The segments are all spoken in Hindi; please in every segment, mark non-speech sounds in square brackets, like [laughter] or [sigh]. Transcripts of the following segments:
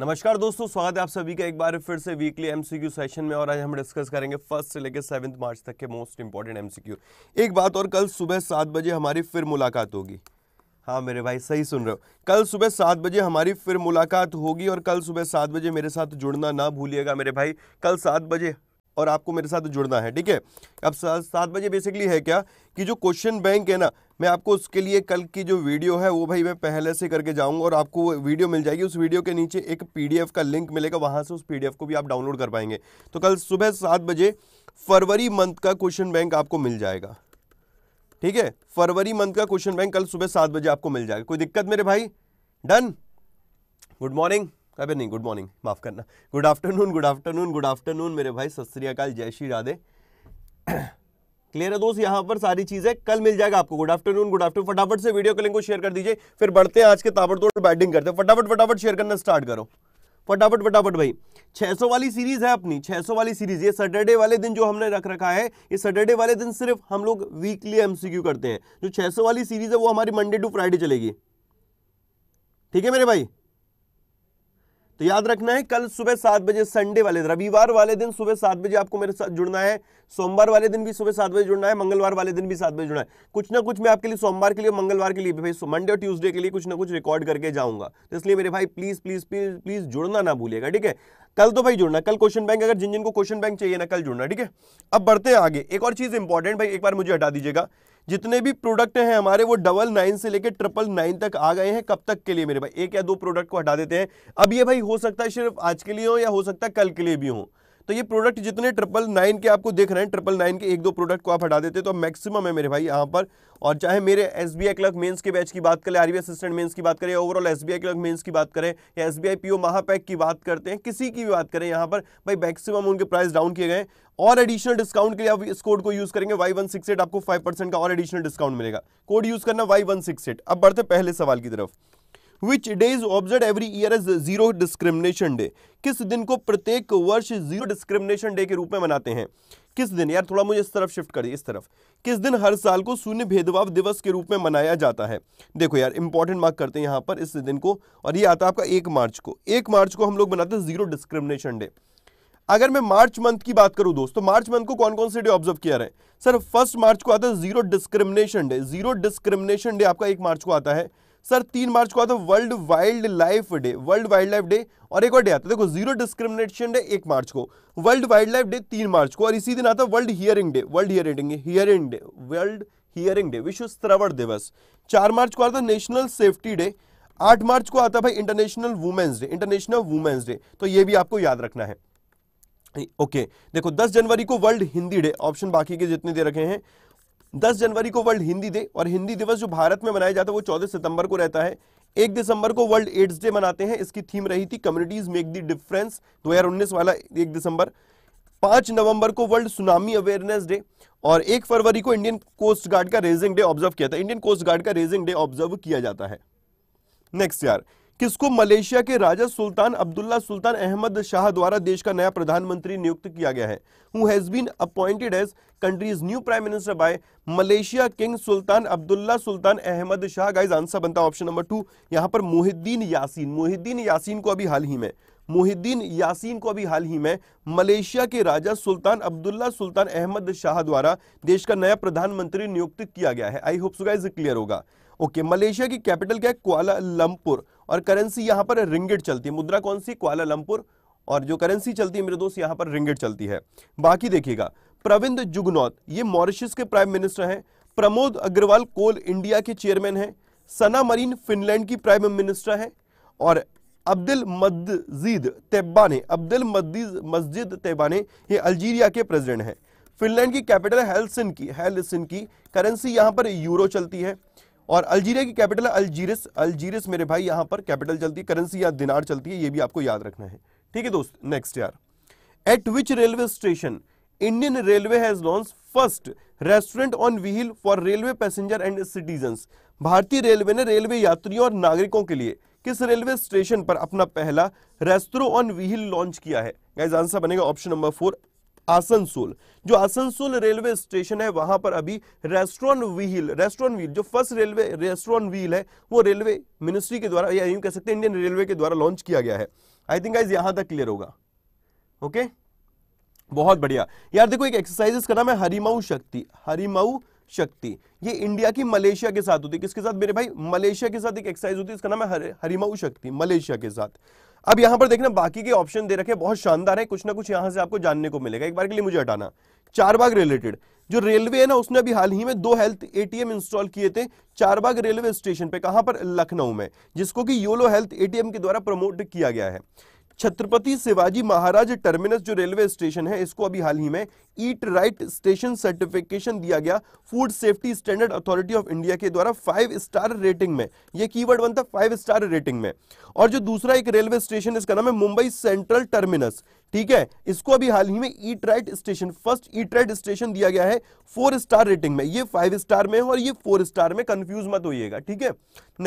नमस्कार दोस्तों स्वागत है आप सभी का एक बार फिर से वीकली एमसीक्यू सेशन में और आज हम डिस्कस करेंगे फर्स्ट से लेकर सेवन्थ मार्च तक के मोस्ट इंपॉर्टेंट एमसीक्यू एक बात और कल सुबह सात बजे हमारी फिर मुलाकात होगी हाँ मेरे भाई सही सुन रहे हो कल सुबह सात बजे हमारी फिर मुलाकात होगी और कल सुबह सात बजे मेरे साथ जुड़ना ना भूलिएगा मेरे भाई कल सात बजे और आपको मेरे साथ जुड़ना है ठीक है अब सात बजे बेसिकली है क्या कि जो क्वेश्चन बैंक है ना मैं आपको उसके लिए कल की जो वीडियो है वो भाई मैं पहले से करके जाऊँगा और आपको वो वीडियो मिल जाएगी उस वीडियो के नीचे एक पी का लिंक मिलेगा वहाँ से उस पी को भी आप डाउनलोड कर पाएंगे तो कल सुबह सात बजे फरवरी मंथ का क्वेश्चन बैंक आपको मिल जाएगा ठीक है फरवरी मंथ का क्वेश्चन बैंक कल सुबह सात बजे आपको मिल जाएगा कोई दिक्कत मेरे भाई डन गुड मॉर्निंग अबे नहीं गुड मॉर्निंग माफ़ करना good afternoon good afternoon good afternoon मेरे भाई सत श्री अकाल जय श्री राधे क्लियर है दोस्त यहाँ पर सारी चीजें कल मिल जाएगा आपको गुड आफ्टरनून गुड आफ्टरनून फटाफट से वीडियो के लिंक को शेयर कर दीजिए फिर बढ़ते हैं आज के ताबड़तोड़ बैटिंग करते हैं फटाफट फटाफट शेयर करना स्टार्ट करो फटाफट फटाफट भाई 600 वाली सीरीज है अपनी 600 वाली सीरीज ये सैटरडे वाले दिन जो हमने रख रखा है ये सैटरडे वाले दिन सिर्फ हम लोग वीकली एमसीक्यू करते हैं जो 600 वाली सीरीज है वो हमारी मंडे टू फ्राइडे चलेगी ठीक है मेरे भाई तो याद रखना है कल सुबह सात बजे संडे वाले रविवार वाले दिन सुबह सात बजे आपको मेरे साथ जुड़ना है सोमवार वाले दिन भी सुबह सात बजे जुड़ना है मंगलवार वाले दिन भी सात बजे जुड़ना है कुछ ना कुछ मैं आपके लिए सोमवार के लिए मंगलवार के लिए भाई मंडे और ट्यूसडे के लिए कुछ ना कुछ रिकॉर्ड करके जाऊंगा तो इसलिए मेरे भाई प्लीज प्लीज प्लीज प्लीज जुड़ना ना भूलिएगा ठीक है कल तो भाई जुड़ना कल क्वेश्चन बैंक अगर जिन जिनको क्वेश्चन बैंक चाहिए ना कल जुड़ना ठीक है अब बढ़ते हैं आगे एक और चीज इंपॉर्टेंट भाई एक बार मुझे हटा दीजिएगा जितने भी प्रोडक्ट हैं हमारे वो डबल नाइन से लेकर ट्रिपल नाइन तक आ गए हैं कब तक के लिए मेरे भाई एक या दो प्रोडक्ट को हटा देते हैं अब ये भाई हो सकता है सिर्फ आज के लिए हो या हो सकता है कल के लिए भी हो तो ये प्रोडक्ट जितने ट्रिपल नाइन के आपको देख रहे हैं ट्रिपल नाइन के एक दो प्रोडक्ट को आप हटा देते तो मैक्सिमम है मेरे भाई यहाँ पर और चाहे मेरे S B I clerk mains के बैच की बात करें आरबीआई असिस्टेंट मेन्स की बात करें overall S B I clerk mains की बात करें या S B I P O महापैक की बात करते हैं किसी की भी बात करें यहाँ पर भाई मैक्सिमम उनके प्राइस डाउन किए गए और एडिशनल डिस्काउंट के लिए आप इस कोड को यूज करेंगे वाई वन सिक्स एट आपको फाइव परसेंट का और एडिशनल डिस्काउंट मिलेगा कोड यूज करना वाई वन सिक्स एट अब बढ़ते पहले सवाल की तरफ which day is observe every year as zero discrimination day किस दिन को प्रत्येक वर्ष जीरो डिस्क्रिमिनेशन डे के रूप में मनाते हैं किस दिन यार थोड़ा मुझे इस तरफ शिफ्ट करिए इस तरफ किस दिन हर साल को शून्य भेदभाव दिवस के रूप में मनाया जाता है देखो यार इंपॉर्टेंट मार्क करते हैं यहाँ पर इस दिन को और ये आता है आपका एक मार्च को एक मार्च को हम लोग मनाते हैं जीरो डिस्क्रिमिनेशन डे अगर मैं मार्च मंथ की बात करूं दोस्तों तो मार्च मंथ को कौन कौन से डे ऑब्जर्व किया रहे सर फर्स्ट मार्च को आता है zero discrimination day zero discrimination day आपका एक मार्च को आता है सर तीन मार्च को आता है world wild life day world wild life day और एक और डे आता है देखो जीरो डिस्क्रिमिनेशन डे एक मार्च को वर्ल्ड वाइल्ड लाइफ डे तीन मार्च को और इसी दिन आता है world hearing day world hearing hearing day world hearing day विश्व श्रवण दिवस चार मार्च को आता नेशनल सेफ्टी डे आठ मार्च को आता भाई international women's day international women's day तो ये भी आपको याद रखना है ओके okay, देखो 10 जनवरी को वर्ल्ड हिंदी डे ऑप्शन बाकी के जितने दे रखे हैं दस जनवरी को वर्ल्ड हिंदी डे और हिंदी दिवस जो भारत में मनाया जाता है वो चौदह सितंबर को रहता है एक दिसंबर को वर्ल्ड एड्स डे मनाते हैं इसकी थीम रही थी कम्युनिटीज मेक दी डिफरेंस 2019 वाला एक दिसंबर पांच नवंबर को वर्ल्ड सुनामी अवेयरनेस डे और एक फरवरी को इंडियन कोस्ट गार्ड का रेजिंग डे ऑब्जर्व किया था इंडियन कोस्ट गार्ड का रेजिंग डे ऑब्जर्व किया जाता है नेक्स्ट यार किसको मलेशिया के राजा सुल्तान अब्दुल्ला सुल्तान अहमद शाह द्वारा देश का नया प्रधानमंत्री नियुक्त किया गया है who has been appointed as country's new prime minister by Malaysia king Sultan Abdullah Sultan Ahmad Shah guys answer बनता ऑप्शन नंबर टू यहां पर मोहिद्दीन यासीन मोहिद्दीन यासीन को अभी हाल ही में मोहिद्दीन यासीन को अभी हाल ही में मलेशिया के राजा सुल्तान अब्दुल्ला सुल्तान अहमद शाह द्वारा देश का नया प्रधानमंत्री नियुक्त किया गया है I hope so guys clear होगा ओके मलेशिया की कैपिटल क्या है क्वाला लमपुर और करेंसी यहां पर रिंगिट चलती है मुद्रा कौन सी क्वालालंपुर और जो करेंसी चलती है मेरे दोस्त यहां पर रिंगिट चलती है बाकी देखिएगा प्रविंद जुगनौत ये मॉरिशस के प्राइम मिनिस्टर हैं प्रमोद अग्रवाल कोल इंडिया के चेयरमैन हैं सना मरीन फिनलैंड की प्राइम मिनिस्टर हैं और अब्दुल मस्जिद तेबाने अब्दुल अब्दुल मस्जिद तेबाने ये अल्जीरिया के प्रेसिडेंट हैं फिनलैंड की कैपिटल हेलसिन की हेलसिन की करेंसी यहां पर यूरो चलती है और अल्जीरिया की कैपिटल है अल्जीरस अल्जीरस मेरे भाई यहां पर कैपिटल चलती है करेंसी या दिनार चलती है ये भी आपको याद रखना है ठीक है दोस्त नेक्स्ट यार at which railway station Indian railway has launch first restaurant on wheel for railway passenger and citizen भारतीय रेलवे ने रेलवे यात्रियों और नागरिकों के लिए किस रेलवे स्टेशन पर अपना पहला रेस्टोरों ऑन व्हील लॉन्च किया है आंसर बनेगा ऑप्शन नंबर फोर आसनसोल जो आसनसोल रेलवे स्टेशन है वहां पर अभी रेस्टोरेंट व्हील रेस्टोरेंट व्हील जो फर्स्ट रेलवे रेस्टोरेंट व्हील है वो रेलवे मिनिस्ट्री के द्वारा या यूं कह सकते हैं इंडियन रेलवे के द्वारा लॉन्च किया गया है आई थिंक आइज यहां तक क्लियर होगा ओके बहुत बढ़िया यार देखो एक एक्सरसाइजेस का नाम है हरिमाऊ शक्ति हरिमाऊ शक्ति ये इंडिया की मलेशिया के साथ होती है किसके साथ मेरे भाई मलेशिया के साथ एक एक्सरसाइज होती है इसका नाम है हरिमाऊ शक्ति मलेशिया के साथ अब यहां पर देखना बाकी के ऑप्शन दे रखे बहुत शानदार है कुछ ना कुछ यहां से आपको जानने को मिलेगा एक बार के लिए मुझे हटाना चारबाग रिलेटेड जो रेलवे है ना उसने अभी हाल ही में दो हेल्थ एटीएम इंस्टॉल किए थे चारबाग रेलवे स्टेशन पे कहां पर लखनऊ में जिसको कि योलो हेल्थ एटीएम के द्वारा प्रमोट किया गया है छत्रपति शिवाजी महाराज टर्मिनस जो रेलवे स्टेशन है इसको अभी हाल ही में ईट राइट स्टेशन सर्टिफिकेशन दिया गया food safety standard authority of India के द्वारा फाइव स्टार रेटिंग में ये कीवर्ड बनता है फाइव स्टार रेटिंग में और जो दूसरा एक रेलवे स्टेशन इसका नाम है मुंबई सेंट्रल टर्मिनस ठीक है इसको अभी हाल ही में eat right station first eat right station दिया गया है फोर स्टार रेटिंग में ये फाइव स्टार में और ये फोर स्टार में कंफ्यूज मत होइएगा ठीक है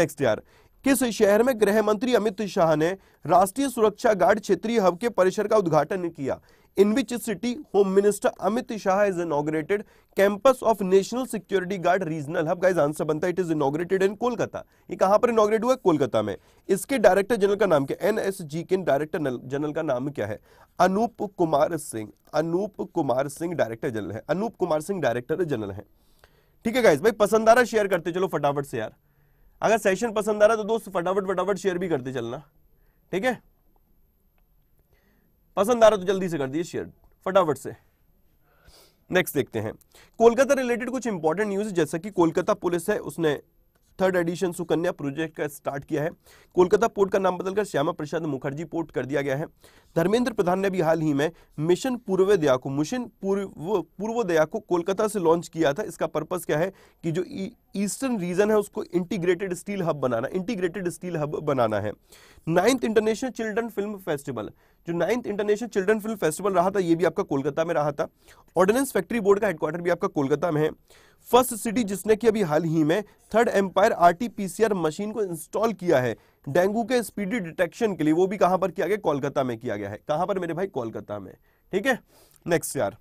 नेक्स्ट यार किस शहर में गृह मंत्री अमित शाह ने राष्ट्रीय सुरक्षा गार्ड क्षेत्रीय हब के परिसर का उद्घाटन किया in which city home minister Amit Shah is inaugurated campus of national security guard regional hub guys answer बनता है it is inaugurated in Kolkata ये कहां पर इनोग्रेट हुआ कोलकाता में इसके डायरेक्टर जनरल का नाम क्या एन एस जी के डायरेक्टर जनरल का नाम क्या है अनूप कुमार सिंह अनूप कुमार सिंह डायरेक्टर जनरल है अनूप कुमार सिंह डायरेक्टर जनरल है ठीक है गाइज भाई पसंद आ रहा शेयर करते चलो फटाफट से यार अगर सेशन पसंद आ रहा है तो दोस्त फटाफट फटाफट शेयर भी करते चलना ठीक है पसंद आ रहा तो जल्दी से कर दिए शेयर फटाफट से नेक्स्ट देखते हैं कोलकाता रिलेटेड कुछ इंपॉर्टेंट न्यूज जैसा कि कोलकाता पुलिस है उसने थर्ड एडिशन सुकन्या प्रोजेक्ट का स्टार्ट किया है कोलकाता पोर्ट का नाम बदलकर श्यामा प्रसाद मुखर्जी पोर्ट कर दिया गया है धर्मेंद्र प्रधान ने भी हाल ही में मिशन पूर्वोदया को मिशन पूर्व पूर्वोदया को कोलकाता से लॉन्च किया था इसका पर्पस क्या है कि जो ईस्टर्न रीजन है उसको इंटीग्रेटेड स्टील हब बनाना इंटीग्रेटेड स्टील हब बनाना है ninth international children film festival जो ninth international children film festival रहा था ये भी आपका कोलकाता में रहा था ऑर्डिनेंस फैक्ट्री बोर्ड का हेडक्वार्टर भी आपका कोलकाता में है फर्स्ट सिटी जिसने कि अभी हाल ही में थर्ड एम्पायर आरटीपीसीआर मशीन को इंस्टॉल किया है डेंगू के स्पीडी डिटेक्शन के लिए वो भी कहां पर किया गया कोलकाता में किया गया है कहां पर मेरे भाई कोलकाता में ठीक है नेक्स्ट यार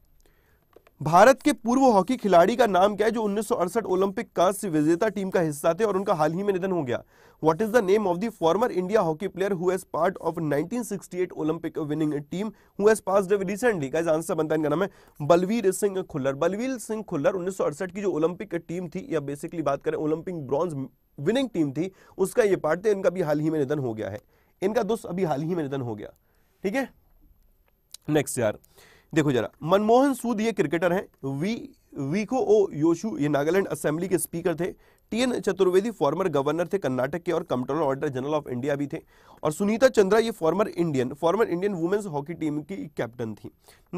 भारत के पूर्व हॉकी खिलाड़ी का नाम क्या है जो उन्नीस ओलंपिक कांस्य विजेता टीम का हिस्सा थे और उनका हाल ही में निधन हो गया what is the name of the former India hockey player who as part of 1968 Olympic winning team who as pass recently का आंसर बनता है इनका नाम है बलवीर सिंह खुल्लर बलवीर सिंह खुल्लर उन्नीस की जो ओलंपिक टीम थी या बेसिकली बात करें ओलंपिक ब्रॉन्ज विनिंग टीम थी उसका ये पार्ट थे इनका भी हाल ही में निधन हो गया है इनका दोस्त अभी हाल ही में निधन हो गया ठीक है नेक्स्ट यार देखो जरा मनमोहन सूद ये क्रिकेटर हैं वी वीको ओ योशु ये नागालैंड असेंबली के स्पीकर थे T N Chaturvedi former governor थे कर्नाटक के और controller order general of India भी थे और सुनीता चंद्रा ये former Indian former Indian women's hockey team की कैप्टन थी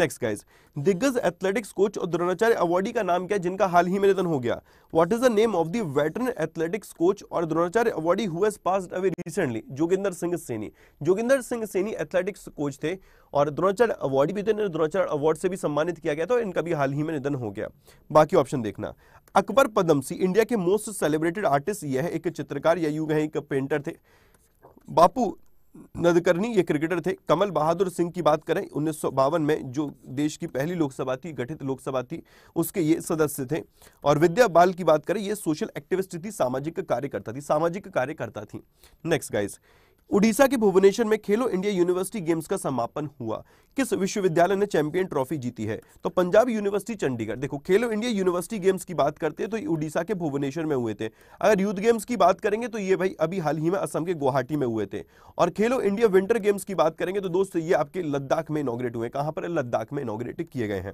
नेक्स्ट गाइज दिग्गज एथलेटिक्स कोच और द्रोणाचार्य अवार्डी का नाम क्या जिनका हाल ही में निधन हो गया what is the name of the veteran athletics coach और Dronacharya awardee who has passed away recently Joginder Singh Saini Joginder Singh Saini athletics coach थे और द्रोणाचार्य अवार्डी भी थे द्रोणाचार्य अवार्ड से भी सम्मानित किया गया था और इनका भी हाल ही में निधन हो गया बाकी ऑप्शन देखना अकबर पदमसी इंडिया के मोस्ट सेलिब्रेटेड आर्टिस्ट ये है एक चित्रकार या यू कहें एक पेंटर थे बापू नदकर्णी ये क्रिकेटर थे कमल बहादुर सिंह की बात करें उन्नीस में जो देश की पहली लोकसभा थी गठित लोकसभा थी उसके ये सदस्य थे और विद्या बाल की बात करें ये सोशल एक्टिविस्ट थी सामाजिक कार्यकर्ता थी सामाजिक कार्यकर्ता थी नेक्स्ट गाइस उड़ीसा के भुवनेश्वर में खेलो इंडिया यूनिवर्सिटी गेम्स का समापन हुआ किस विश्वविद्यालय ने चैंपियन ट्रॉफी जीती है तो पंजाब यूनिवर्सिटी चंडीगढ़ देखो खेलो इंडिया यूनिवर्सिटी गेम्स की बात करते हैं तो उड़ीसा के भुवनेश्वर में हुए थे अगर यूथ गेम्स की बात करेंगे तो ये भाई अभी हाल ही में असम के गुवाहाटी में हुए थे और खेलो इंडिया विंटर गेम्स की बात करेंगे तो दोस्त ये आपके लद्दाख में इनोग्रेट हुए कहां पर लद्दाख में इनोग्रेट किए गए हैं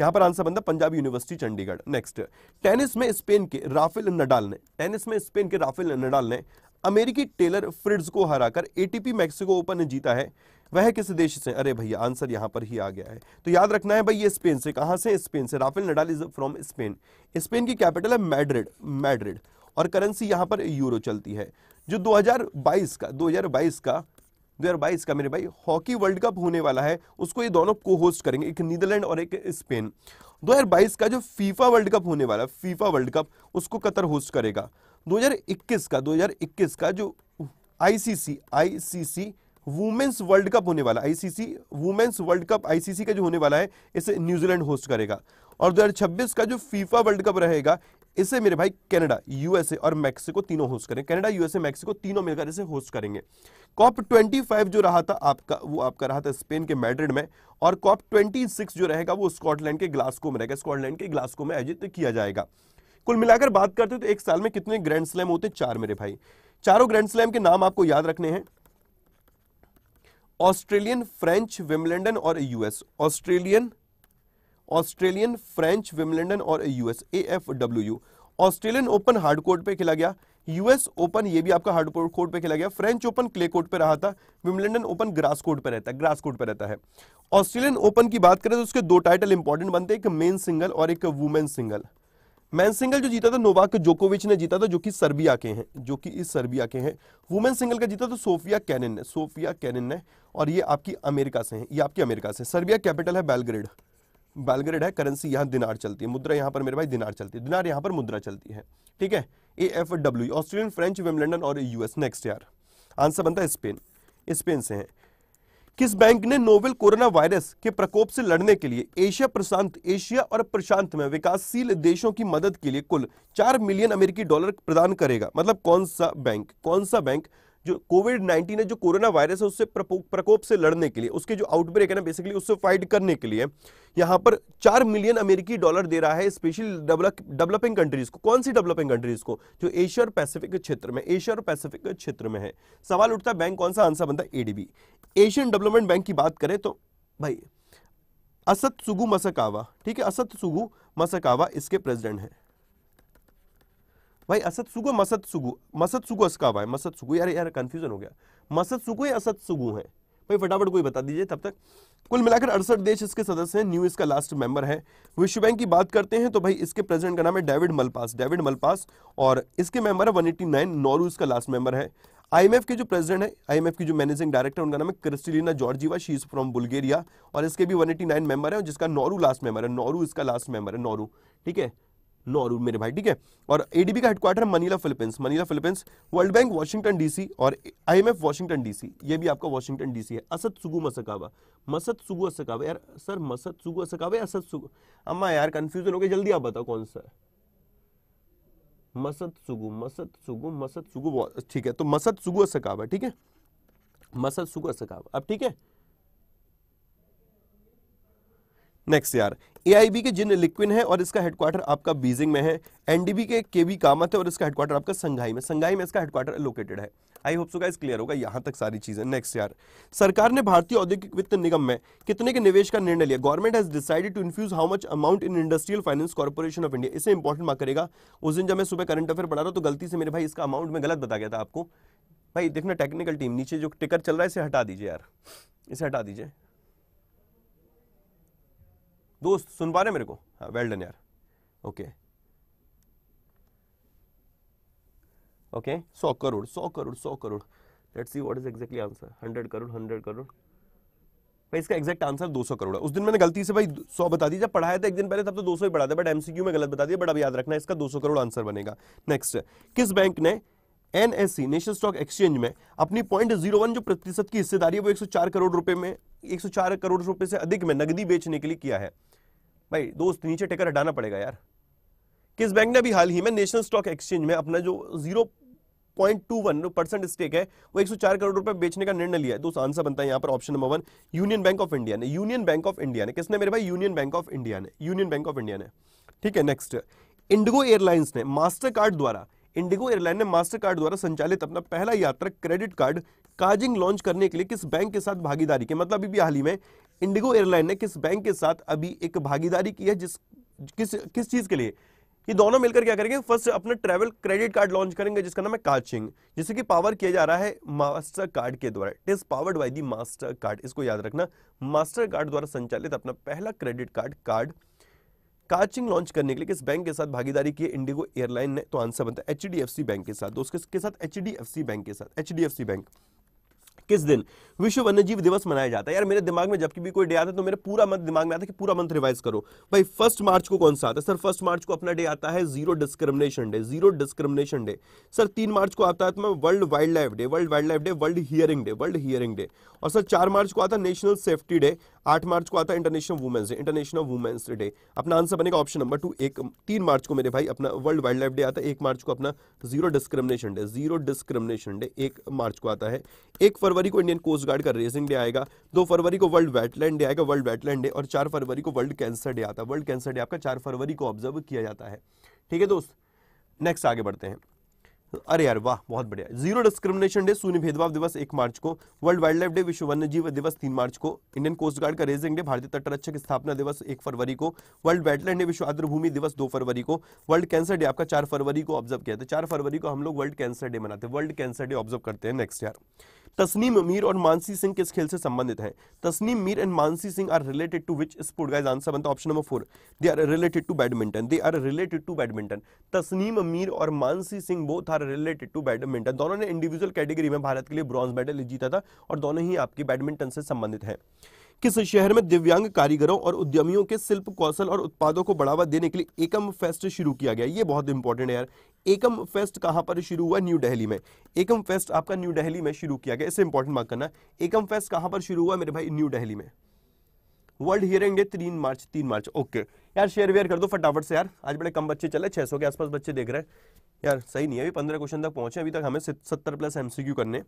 यहां पर आंसर बनता Punjab university Chandigarh next tennis में स्पेन के राफेल नडाल ने टेनिस में स्पेन के राफेल नडाल ने अमेरिकी टेलर फ्रिड्स को हराकर एटीपी मैक्सिको ओपन जीता है वह किस देश से अरे भैया आंसर यहां पर ही आ गया है तो याद रखना है भाई ये स्पेन से कहां से स्पेन से Rafael Nadal is from Spain Spain की कैपिटल है मैड्रिड मैड्रिड और करेंसी यहां पर यूरो चलती है जो 2022 का 2022 का 2022 का मेरे भाई हॉकी वर्ल्ड कप होने वाला है उसको ये दोनों को होस्ट करेंगे एक नीदरलैंड और एक स्पेन 2022 का जो फीफा वर्ल्ड कप होने वाला है फीफा वर्ल्ड कप उसको कतर होस्ट करेगा 2021 का 2021 का जो ICC ICC women's world cup होने वाला ICC women's world cup ICC का जो होने वाला है इसे न्यूजीलैंड होस्ट करेगा और 2026 का जो फीफा वर्ल्ड कप रहेगा इसे मेरे भाई कनाडा यूएसए और मैक्सिको तीनों होस्ट करेंगे कनाडा यूएसए मैक्सिको तीनों मिलकर इसे होस्ट करेंगे कॉप 25 जो रहा था आपका वो आपका रहा था स्पेन के मैड्रिड में और कॉप 26 जो रहेगा वो स्कॉटलैंड के ग्लास्को में रहेगा स्कॉटलैंड के ग्लास्को में आयोजित किया जाएगा कुल मिलाकर बात करते हैं तो एक साल में कितने ग्रैंड स्लैम होते हैं चार मेरे भाई चारों ग्रैंड स्लैम के नाम आपको याद रखने हैं ऑस्ट्रेलियन फ्रेंच विमलैंडन और US Australian Australian French Wimbledon और US A F W U Australian open hard court पे खेला गया यूएस ओपन ये भी आपका हार्ड कोर्ट पे खेला गया फ्रेंच ओपन क्ले कोर्ट पे रहा था विमलैंडन ओपन ग्रास कोर्ट पे रहता है ग्रास कोर्ट पे रहता है ऑस्ट्रेलियन ओपन की बात करें तो उसके दो टाइटल इंपॉर्टेंट बनते हैं एक मेन सिंगल और एक वुमेन सिंगल मैन सिंगल जो जीता था नोवाक जोकोविच ने जीता था जो कि सर्बिया के हैं जो कि इस सर्बिया के हैं वुमेन सिंगल का जीता था सोफिया कैनन ने सोफिया कैनन ने और ये आपकी अमेरिका से हैं ये आपकी अमेरिका से सर्बिया कैपिटल है बेलग्रेड बेलग्रेड है करेंसी यहाँ दिनार चलती है मुद्रा यहाँ पर मेरे भाई दिनार चलती है दिनार यहाँ पर मुद्रा चलती है ठीक है A F W Australian French Wimbledon और यूएस नेक्स्ट ईयर आंसर बनता है स्पेन स्पेन से है किस बैंक ने नोवेल कोरोना वायरस के प्रकोप से लड़ने के लिए एशिया प्रशांत एशिया और प्रशांत में विकासशील देशों की मदद के लिए कुल चार मिलियन अमेरिकी डॉलर प्रदान करेगा मतलब कौन सा बैंक कौन सा बैंक जो कोविड नाइन्टीन है जो कोरोना वायरस है उससे प्रकोप से लड़ने के लिए उसके जो आउटब्रेक है ना बेसिकली उससे फाइट करने के लिए यहाँ पर चार मिलियन अमेरिकी डॉलर दे रहा है स्पेशली डेवलपिंग कंट्रीज को कौन सी डेवलपिंग कंट्रीज को जो एशिया और पैसिफिक क्षेत्र में एशिया और पैसिफिक क्षेत्र में है सवाल उठता है बैंक कौन सा आंसर बनता है एडीबी एशियन डेवलपमेंट बैंक की बात करें तो भाई असत सुगु मसकावा ठीक है असत सुगु मसकावा इसके प्रेसिडेंट हैं भाई असत सुगो मसद सुगु मसद सुगो असका भाई मसद सुगु यार यार कंफ्यूजन हो गया मसद सुगु या असत सुगु है भाई फटाफट कोई बता दीजिए तब तक कुल मिलाकर अड़सठ देश इसके सदस्य हैं न्यू इसका लास्ट मेंबर है विश्व बैंक की बात करते हैं तो भाई इसके प्रेसिडेंट का नाम है डेविड मलपास डेविड मलपास और इसके मेंबर है 189 नौरू इसका लास्ट मेंबर है आईएमएफ के जो प्रेसिडेंट है आईएमएफ की जो मैनेजिंग डायरेक्टर उनका नाम है Kristalina Georgieva she is from Bulgaria और इसके भी नाइन मेंबर है जिसका नौरू लास्ट मेंबर है नौरू इसका लास्ट मेंबर है नौरू ठीक है नौरून मेरे भाई ठीक है और एडीबी का headquarter Manila Philippines Manila Philippines world bank Washington DC और आईएमएफ वाशिंगटन डीसी ये भी आपका वाशिंगटन डीसी है असद सुगु मसकावा मसद सुगु असकावा यार सर मसद सुगु असकावा असद सुगु अम्मा यार कंफ्यूजन हो गया जल्दी आप बताओ कौन सा है मसद सुगु मसद सुगु मसद सुगु ठीक है तो मसद सुगु असकावा ठीक है मसद सुगु असकावा अब ठीक है नेक्स्ट यार एआईबी के जिन लिक्विन है और इसका हेडक्वार्टर आपका बीजिंग में है एनडीबी के केवी कामत है और इसका हेडक्वार्टर आपका संघाई में संघाई में इसका हेडक्वार्टर लोकेटेड है I hope so guys clear होगा यहां तक सारी चीजें नेक्स्ट यार सरकार ने भारतीय औद्योगिक वित्त निगम में कितने के निवेश का निर्णय लिया government has decided to infuse how much amount in industrial finance corporation of India इसे इंपॉर्टेंट मार्क करेगा उस दिन जब मैं सुबह करंट अफेयर पढ़ा रहा तो गलती से मेरे भाई इसका अमाउंट में गलत बता गया था आपको भाई देखना टेक्निकल टीम नीचे जो टिकर चल रहा है इसे हटा दीजिए यार इसे हटा दीजिए दोस्त सुन पा रहे मेरे को हाँ वेल डन यार ओके ओके सौ करोड़ सौ करोड़ सौ crore let's see what is exactly answer hundred crore hundred crore भाई इसका एग्जैक्ट आंसर 200 करोड़ है उस दिन मैंने गलती से भाई 100 बता दी जब पढ़ाया था एक दिन पहले तब तो 200 ही पढ़ा था बट एमसीक्यू में गलत बता दिया बट अब याद रखना इसका 200 करोड़ आंसर बनेगा नेक्स्ट किस बैंक ने एनएससी नेशनल स्टॉक एक्सचेंज में अपनी पॉइंट जीरो वन जो प्रतिशत की हिस्सेदारी है वो 104 करोड़ रुपए में 104 करोड़ रुपए से अधिक में नगदी बेचने के लिए किया है भाई दोस्त नीचे टेकर हटाना पड़ेगा यार किस बैंक ने अभी हाल ही में नेशनल स्टॉक एक्सचेंज में अपना जो zero point two one percent stake है वो 104 करोड़ रुपए बेचने का निर्णय लिया है दोस्त आंसर बनता है यहाँ पर option number one union bank of India ने यूनियन बैंक ऑफ इंडिया ने किसने मेरे भाई यूनियन बैंक ऑफ इंडिया ने यूनियन बैंक ऑफ इंडिया ने ठीक है नेक्स्ट इंडिगो एयरलाइंस ने मास्टर कार्ड द्वारा इंडिगो एयरलाइन ने मास्टर कार्ड द्वारा संचालित अपना पहला यात्रा क्रेडिट कार्ड काजिंग लॉन्च करने के लिए किस बैंक के साथ भागीदारी की मतलब अभी भी हाल ही में इंडिगो एयरलाइन ने किस बैंक के साथ अभी एक भागीदारी की है जिस किस किस चीज़ के लिए ये दोनों मिलकर क्या करेंगे फर्स्ट अपने ट्रेवल क्रेडिट कार्ड लॉन्च करेंगे जिसका नाम है काचिंग जिसे कि पावर किया जा रहा है मास्टर कार्ड के द्वारा it is powered by the Mastercard इसको याद रखना मास्टर कार्ड द्वारा संचालित अपना पहला क्रेडिट कार्ड कार्ड काचिंग लॉन्च करने के लिए किस बैंक के साथ भागीदारी की इंडिगो एयरलाइन ने तो आंसर बनता है H D F C bank के साथ दोस्तों किसके साथ एच बैंक के साथ H D F C bank किस दिन विश्व वन्यजीव दिवस मनाया जाता है यार मेरे दिमाग में जबकि भी कोई डे आता है तो मेरे पूरा मंथ दिमाग में आता है कि पूरा मंथ रिवाइज करो भाई फर्स्ट मार्च को कौन सा आता है सर फर्स्ट मार्च को अपना डे आता है zero discrimination day zero discrimination day sir तीन मार्च को आता है तो world wild life day world wild life day world hearing day world hearing day और सर चार मार्च को आता है नेशनल सेफ्टी डे आठ मार्च को आता है international women's day international women's day अपना आंसर बनेगा ऑप्शन नंबर टू एक तीन मार्च को मेरे भाई अपना वर्ल्ड वाइल्ड लाइफ डे आता है एक मार्च को अपना zero discrimination day zero discrimination day एक मार्च को आता है एक फरवरी को इंडियन कोस्ट गार्ड का रेसिंग डे आएगा दो फरवरी को वर्ल्ड वेटलैंड डे आएगा वर्ल्ड वेटलैंड डे और चार फरवरी को वर्ल्ड कैंसर डे आता है वर्ल्ड कैंसर डे आपका चार फरवरी को ऑब्जर्व किया जाता है ठीक है दोस्त नेक्स्ट आगे बढ़ते हैं अरे यार वाह बहुत बढ़िया जीरो डिस्क्रिमिनेशन डे शून्य भेदभाव दिवस एक मार्च को वर्ल्ड वाइल्ड लाइफ डे विश्व वन्य जीव दिवस तीन मार्च को इंडियन कोस्ट गार्ड का रेजिंग डे भारतीय तटरक्षक स्थापना दिवस एक फरवरी को वर्ल्ड वेटलैंड डे विश्व आर्द्रभूमि दिवस दो फरवरी को वर्ल्ड कैंसर डे आपका चार फरवरी को ऑब्जर्व किया था चार फरवरी को हम लोग वर्ल्ड कैंसर डे मनाते हैं वर्ल्ड कैंसर डे ऑब्जर्व करते हैं नेक्स्ट ईयर तस्नीम मीर और मानसी सिंह किस खेल से संबंधित हैं Tasnim Mir and Mansi Singh are related to which sport guys answer बनता option number four they are related to badminton they are related to badminton Tasnim Mir और Mansi Singh both are related to badminton दोनों ने इंडिविजुअल कैटेगरी में भारत के लिए ब्रॉन्ज मेडल जीता था और दोनों ही आपके बैडमिंटन से संबंधित हैं किस शहर में दिव्यांग कारीगरों और उद्यमियों के शिल्प कौशल और उत्पादों को बढ़ावा देने के लिए एकम फेस्ट शुरू किया गया ये बहुत इंपॉर्टेंट है यार एकम फेस्ट कहां पर शुरू हुआ न्यू दिल्ली में एकम फेस्ट आपका न्यू दिल्ली में शुरू किया गया इसे इंपॉर्टेंट मार्क करना एकम फेस्ट कहां पर शुरू हुआ मेरे भाई न्यू दिल्ली में वर्ल्ड हियरिंग डे तीन मार्च तीन मार्च ओके यार शेयर वेयर कर दो फटाफट से यार आज बड़े कम बच्चे चले सौ के आसपास बच्चे देख रहे हैं यार सही नहीं है अभी पंद्रह क्वेश्चन तक पहुंचे अभी तक हमें सत्तर प्लस एमसीक्यू करने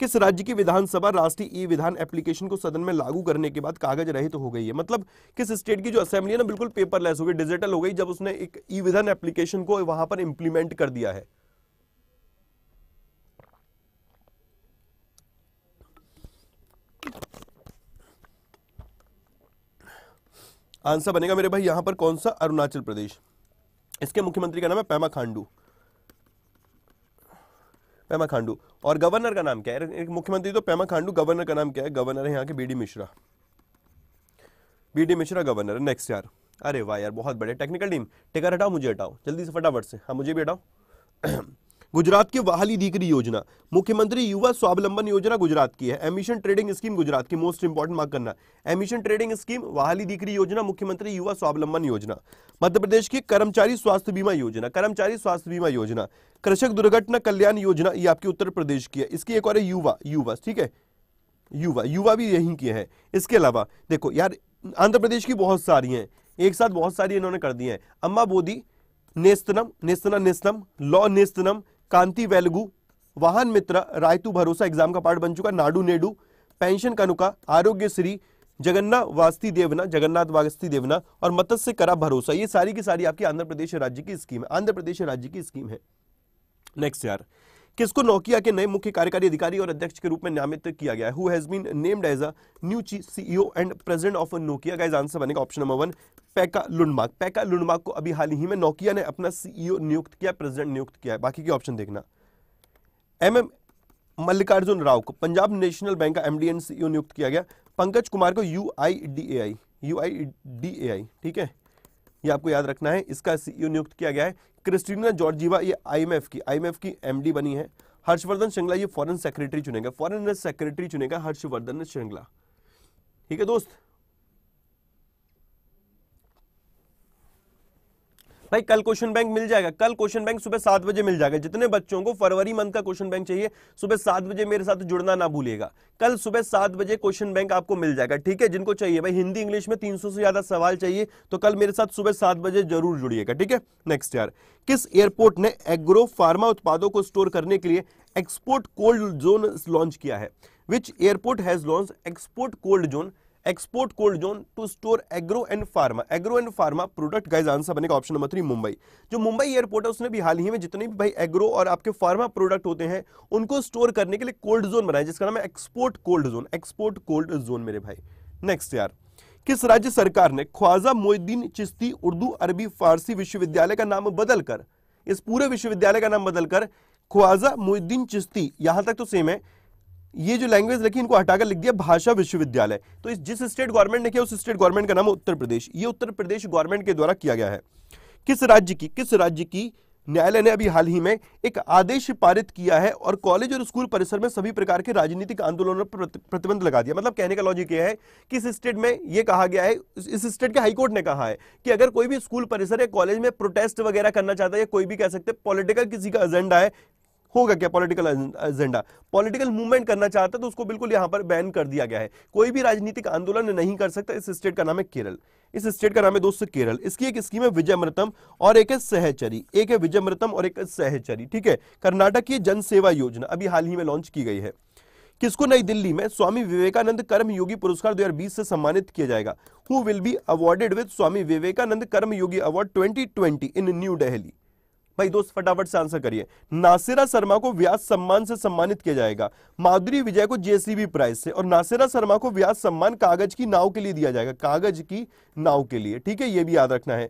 किस राज्य की विधानसभा राष्ट्रीय ई विधान एप्लीकेशन को सदन में लागू करने के बाद कागज रहित तो हो गई है मतलब किस स्टेट की जो असेंबली है ना बिल्कुल पेपरलेस हो गई डिजिटल हो गई जब उसने एक ई विधान एप्लीकेशन को वहां पर इंप्लीमेंट कर दिया है आंसर बनेगा मेरे भाई यहां पर कौन सा अरुणाचल प्रदेश इसके मुख्यमंत्री का नाम है पेमा खांडू पेमा खांडू और गवर्नर का नाम क्या है मुख्यमंत्री तो पेमा खांडू गवर्नर का नाम क्या है गवर्नर है यहाँ के B Mishra B Mishra governor next यार अरे वाह यार बहुत बड़े टेक्निकल टीम टिकर हटाओ मुझे हटाओ जल्दी से फटाफट से हाँ मुझे भी हटाओ [clears throat] [clears throat] गुजरात की वहाली दीकरी योजना मुख्यमंत्री युवा स्वावलंबन योजना गुजरात की है एमिशन ट्रेडिंग स्कीम गुजरात की मोस्ट इंपॉर्टेंट मार्क करना emission trading scheme Vahali Dikri Yojana मुख्यमंत्री युवा स्वावलंबन योजना मध्य प्रदेश की कर्मचारी स्वास्थ्य बीमा योजना कर्मचारी स्वास्थ्य बीमा योजना कृषक दुर्घटना कल्याण योजना ये आपकी उत्तर प्रदेश की है इसकी एक और है युवा युवा ठीक है युवा युवा भी यही की है इसके अलावा देखो यार आंध्र प्रदेश की बहुत सारी हैं एक साथ बहुत सारी इन्होंने कर दी हैं अम्मा बोधी नेस्तनम नेस्तना नेस्तनम लॉ नेस्तनम कांति वेलगू वाहन मित्र रायतु भरोसा एग्जाम का पार्ट बन चुका नाडू नेडू पेंशन कनुका आरोग्य श्री जगन्ना वास्ती देवना जगन्नाथ वास्ती देवना और मत्स्य करा भरोसा ये सारी की सारी आपकी आंध्र प्रदेश राज्य की स्कीम है आंध्र प्रदेश राज्य की स्कीम है नेक्स्ट यार किसको नोकिया के नए मुख्य कार्यकारी अधिकारी और अध्यक्ष के रूप में नामित किया गया है who has been named as a new chief CEO and president of Nokia guys answer बनेगा option number one Pekka Lundmark Pekka Lundmark को अभी हाल ही में नोकिया ने अपना सीईओ e नियुक्त किया प्रेसिडेंट नियुक्त किया है बाकी के ऑप्शन देखना एम एम मल्लिकार्जुन राव को पंजाब नेशनल बैंक का एमडी एंड सीईओ नियुक्त किया गया पंकज कुमार को U I D A I U I D A I ठीक है ये आपको याद रखना है इसका सीईओ e नियुक्त किया गया है क्रिस्टीना जॉर्जीवा ये आईएमएफ की आईएमएफ की एमडी बनी है हर्षवर्धन श्रृंगला ये फॉरेन सेक्रेटरी चुनेगा फॉरेन सेक्रेटरी चुनेगा हर्षवर्धन श्रृंगला ठीक है दोस्त भाई कल क्वेश्चन बैंक मिल जाएगा कल क्वेश्चन बैंक सुबह सात बजे मिल जाएगा जितने बच्चों को फरवरी मंथ का क्वेश्चन बैंक चाहिए सुबह सात बजे मेरे साथ जुड़ना ना भूलिएगा कल सुबह सात बजे क्वेश्चन बैंक आपको मिल जाएगा ठीक है जिनको चाहिए भाई हिंदी इंग्लिश में तीन से ज्यादा सवाल चाहिए तो कल मेरे साथ सुबह सात बजे जरूर जुड़िएगा ठीक है नेक्स्ट यार किस एयरपोर्ट ने एग्रो फार्मा उत्पादों को स्टोर करने के लिए एक्सपोर्ट कोल्ड जोन लॉन्च किया है which airport has launch export cold zone export cold zone to store agro and pharma agro and pharma product guys answer बनेगा ऑप्शन नंबर थ्री मुंबई जो मुंबई एयरपोर्ट है उसने भी हाल ही में जितने भी भाई एग्रो और आपके फार्मा प्रोडक्ट होते हैं उनको स्टोर करने के लिए कोल्ड जोन बनाया जिसका नाम है export cold zone export cold zone मेरे भाई नेक्स्ट यार किस राज्य सरकार ने ख्वाजा मोहद्दीन चिश्ती उर्दू अरबी फारसी विश्वविद्यालय का नाम बदलकर इस पूरे विश्वविद्यालय का नाम बदलकर ख्वाजा मोहद्दीन चिश्ती यहां तक तो सेम है ये जो लैंग्वेज रखी इनको हटाकर लिख दिया भाषा विश्वविद्यालय तो इस जिस स्टेट गवर्नमेंट ने किया उस स्टेट गवर्नमेंट का नाम उत्तर प्रदेश ये उत्तर प्रदेश गवर्नमेंट के द्वारा किया गया है किस राज्य की किस राज्य की न्यायालय ने अभी हाल ही में एक आदेश पारित किया है और कॉलेज और स्कूल परिसर में सभी प्रकार के राजनीतिक आंदोलनों पर प्रतिबंध लगा दिया मतलब कहने का लॉजिक यह है कि इस स्टेट में यह कहा गया है इस स्टेट के हाईकोर्ट ने कहा है कि अगर कोई भी स्कूल परिसर या कॉलेज में प्रोटेस्ट वगैरह करना चाहता है या कोई भी कह सकते पॉलिटिकल किसी का एजेंडा है होगा क्या पॉलिटिकल एजेंडा पॉलिटिकल मूवमेंट करना चाहता है तो उसको बिल्कुल यहां पर बैन कर दिया गया है कोई भी राजनीतिक आंदोलन नहीं कर सकता इस स्टेट का नाम है केरल इस स्टेट का नाम है दोस्तों केरल इसकी एक स्कीम है मृतम और एक है सहचरी एक है विजयमृतम और एक सहचरी ठीक है कर्नाटक की जनसेवा योजना अभी हाल ही में लॉन्च की गई है किसको नई दिल्ली में स्वामी विवेकानंद कर्म योगी पुरस्कार 2020 से सम्मानित किया जाएगा who will be awarded with Swami Vivekananda Karma Yogi award 2020 in new Delhi भाई दोस्त फटाफट से आंसर करिए नासिरा शर्मा को व्यास सम्मान से सम्मानित किया जाएगा माधुरी विजय को जेसीबी प्राइज से और नासिरा शर्मा को व्यास सम्मान कागज की नाव के लिए दिया जाएगा कागज की नाव के लिए ठीक है यह भी याद रखना है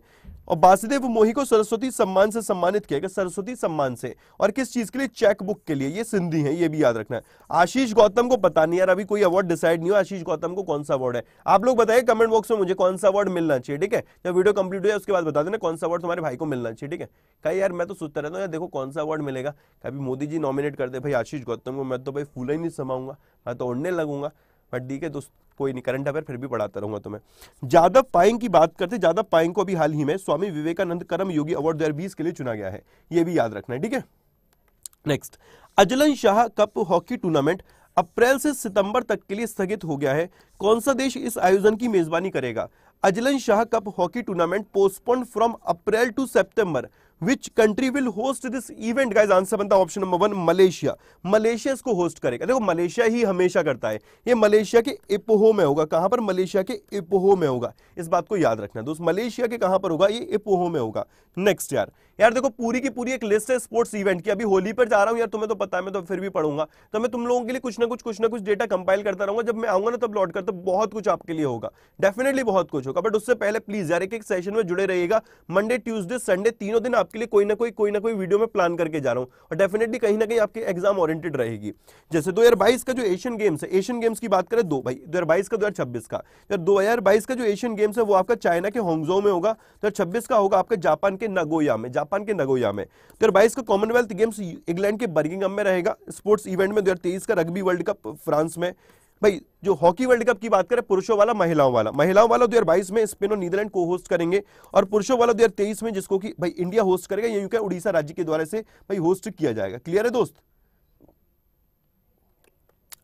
और वासुदेव मोही को सरस्वती सम्मान से सम्मानित किया गया सरस्वती सम्मान से और किस चीज के लिए चेक बुक के लिए ये सिंधी है ये भी याद रखना है आशीष गौतम को पता नहीं यार अभी कोई अवार्ड डिसाइड नहीं हो आशीष गौतम को कौन सा अवार्ड है आप लोग बताइए कमेंट बॉक्स में मुझे कौन सा अवार्ड मिलना चाहिए ठीक है जब वीडियो कंप्लीट हो उसके बाद बता देना कौन सा अवार्ड तुम्हारे भाई को मिलना चाहिए ठीक है कहीं यार मैं तो सोचता रहता हूँ यार देखो कौन सा अवार्ड मिलेगा कभी मोदी जी नॉमिनेट कर दे भाई आशीष गौतम को मैं तो भाई फूला ही नहीं समाऊंगा मैं तो उड़ने लगूंगा बट ठीक है दोस्त कोई नहीं करंट अफेयर फिर भी पढ़ाता रहूंगा तुम्हें तो जादव पाइंग की बात करते जादव पाइंग को अभी हाल ही में स्वामी विवेकानंद कर्म योगी अवार्ड दो के लिए चुना गया है यह भी याद रखना है ठीक है next Azlan Shah cup hockey tournament April से सितंबर तक के लिए स्थगित हो गया है कौन सा देश इस आयोजन की मेजबानी करेगा Azlan Shah cup hockey tournament postpone from April to September which country will host this event guys answer बनता है option number one Malaysia Malaysia इसको होस्ट करेगा देखो मलेशिया ही हमेशा करता है ये मलेशिया के इपोहो में होगा कहां पर मलेशिया के इपोहो में होगा इस बात को याद रखना दोस्त मलेशिया के कहां पर होगा ये इपोहो में होगा नेक्स्ट यार यार देखो पूरी की पूरी एक लिस्ट है स्पोर्ट्स इवेंट की अभी होली पर जा रहा हूं यार तुम्हें तो पता है मैं तो फिर भी पढ़ूंगा तो मैं तुम लोगों के लिए कुछ ना कुछ कुछ ना कुछ डेटा कंपाइल करता रहूंगा जब मैं आऊंगा ना तब लौट कर तो बहुत कुछ आपके लिए होगा डेफिनेटली बहुत कुछ होगा बट उससे पहले प्लीज यार एक एक सेशन में जुड़े रहिएगा मंडे ट्यूजडे संडे तीनों दिन आप आपके लिए कोई ना कोई कोई ना कोई वीडियो में प्लान करके जा रहा हूँ और डेफिनेटली कहीं ना कहीं आपकी एग्जाम ओरिएंटेड रहेगी जैसे दो का जो एशियन गेम्स है एशियन गेम्स की बात करें दो भाई दो का दो का यार तो दो का जो एशियन गेम्स है वो आपका चाइना के होंगजो में होगा दो का होगा आपके जापान के नगोया में जापान के नगोया में दो का कॉमनवेल्थ गेम्स इंग्लैंड के बर्गिंगम में रहेगा स्पोर्ट्स इवेंट में दो का रग्बी वर्ल्ड कप फ्रांस में भाई जो हॉकी वर्ल्ड कप की बात करें पुरुषों वाला महिलाओं वाला महिलाओं वाला दो हजार में स्पेन और नीदरलैंड को होस्ट करेंगे और पुरुषों वाला दो हजार तेईस में जिसको कि भाई इंडिया होस्ट करेगा ये यूके उड़ीसा राज्य के द्वारा से भाई होस्ट किया जाएगा क्लियर है दोस्त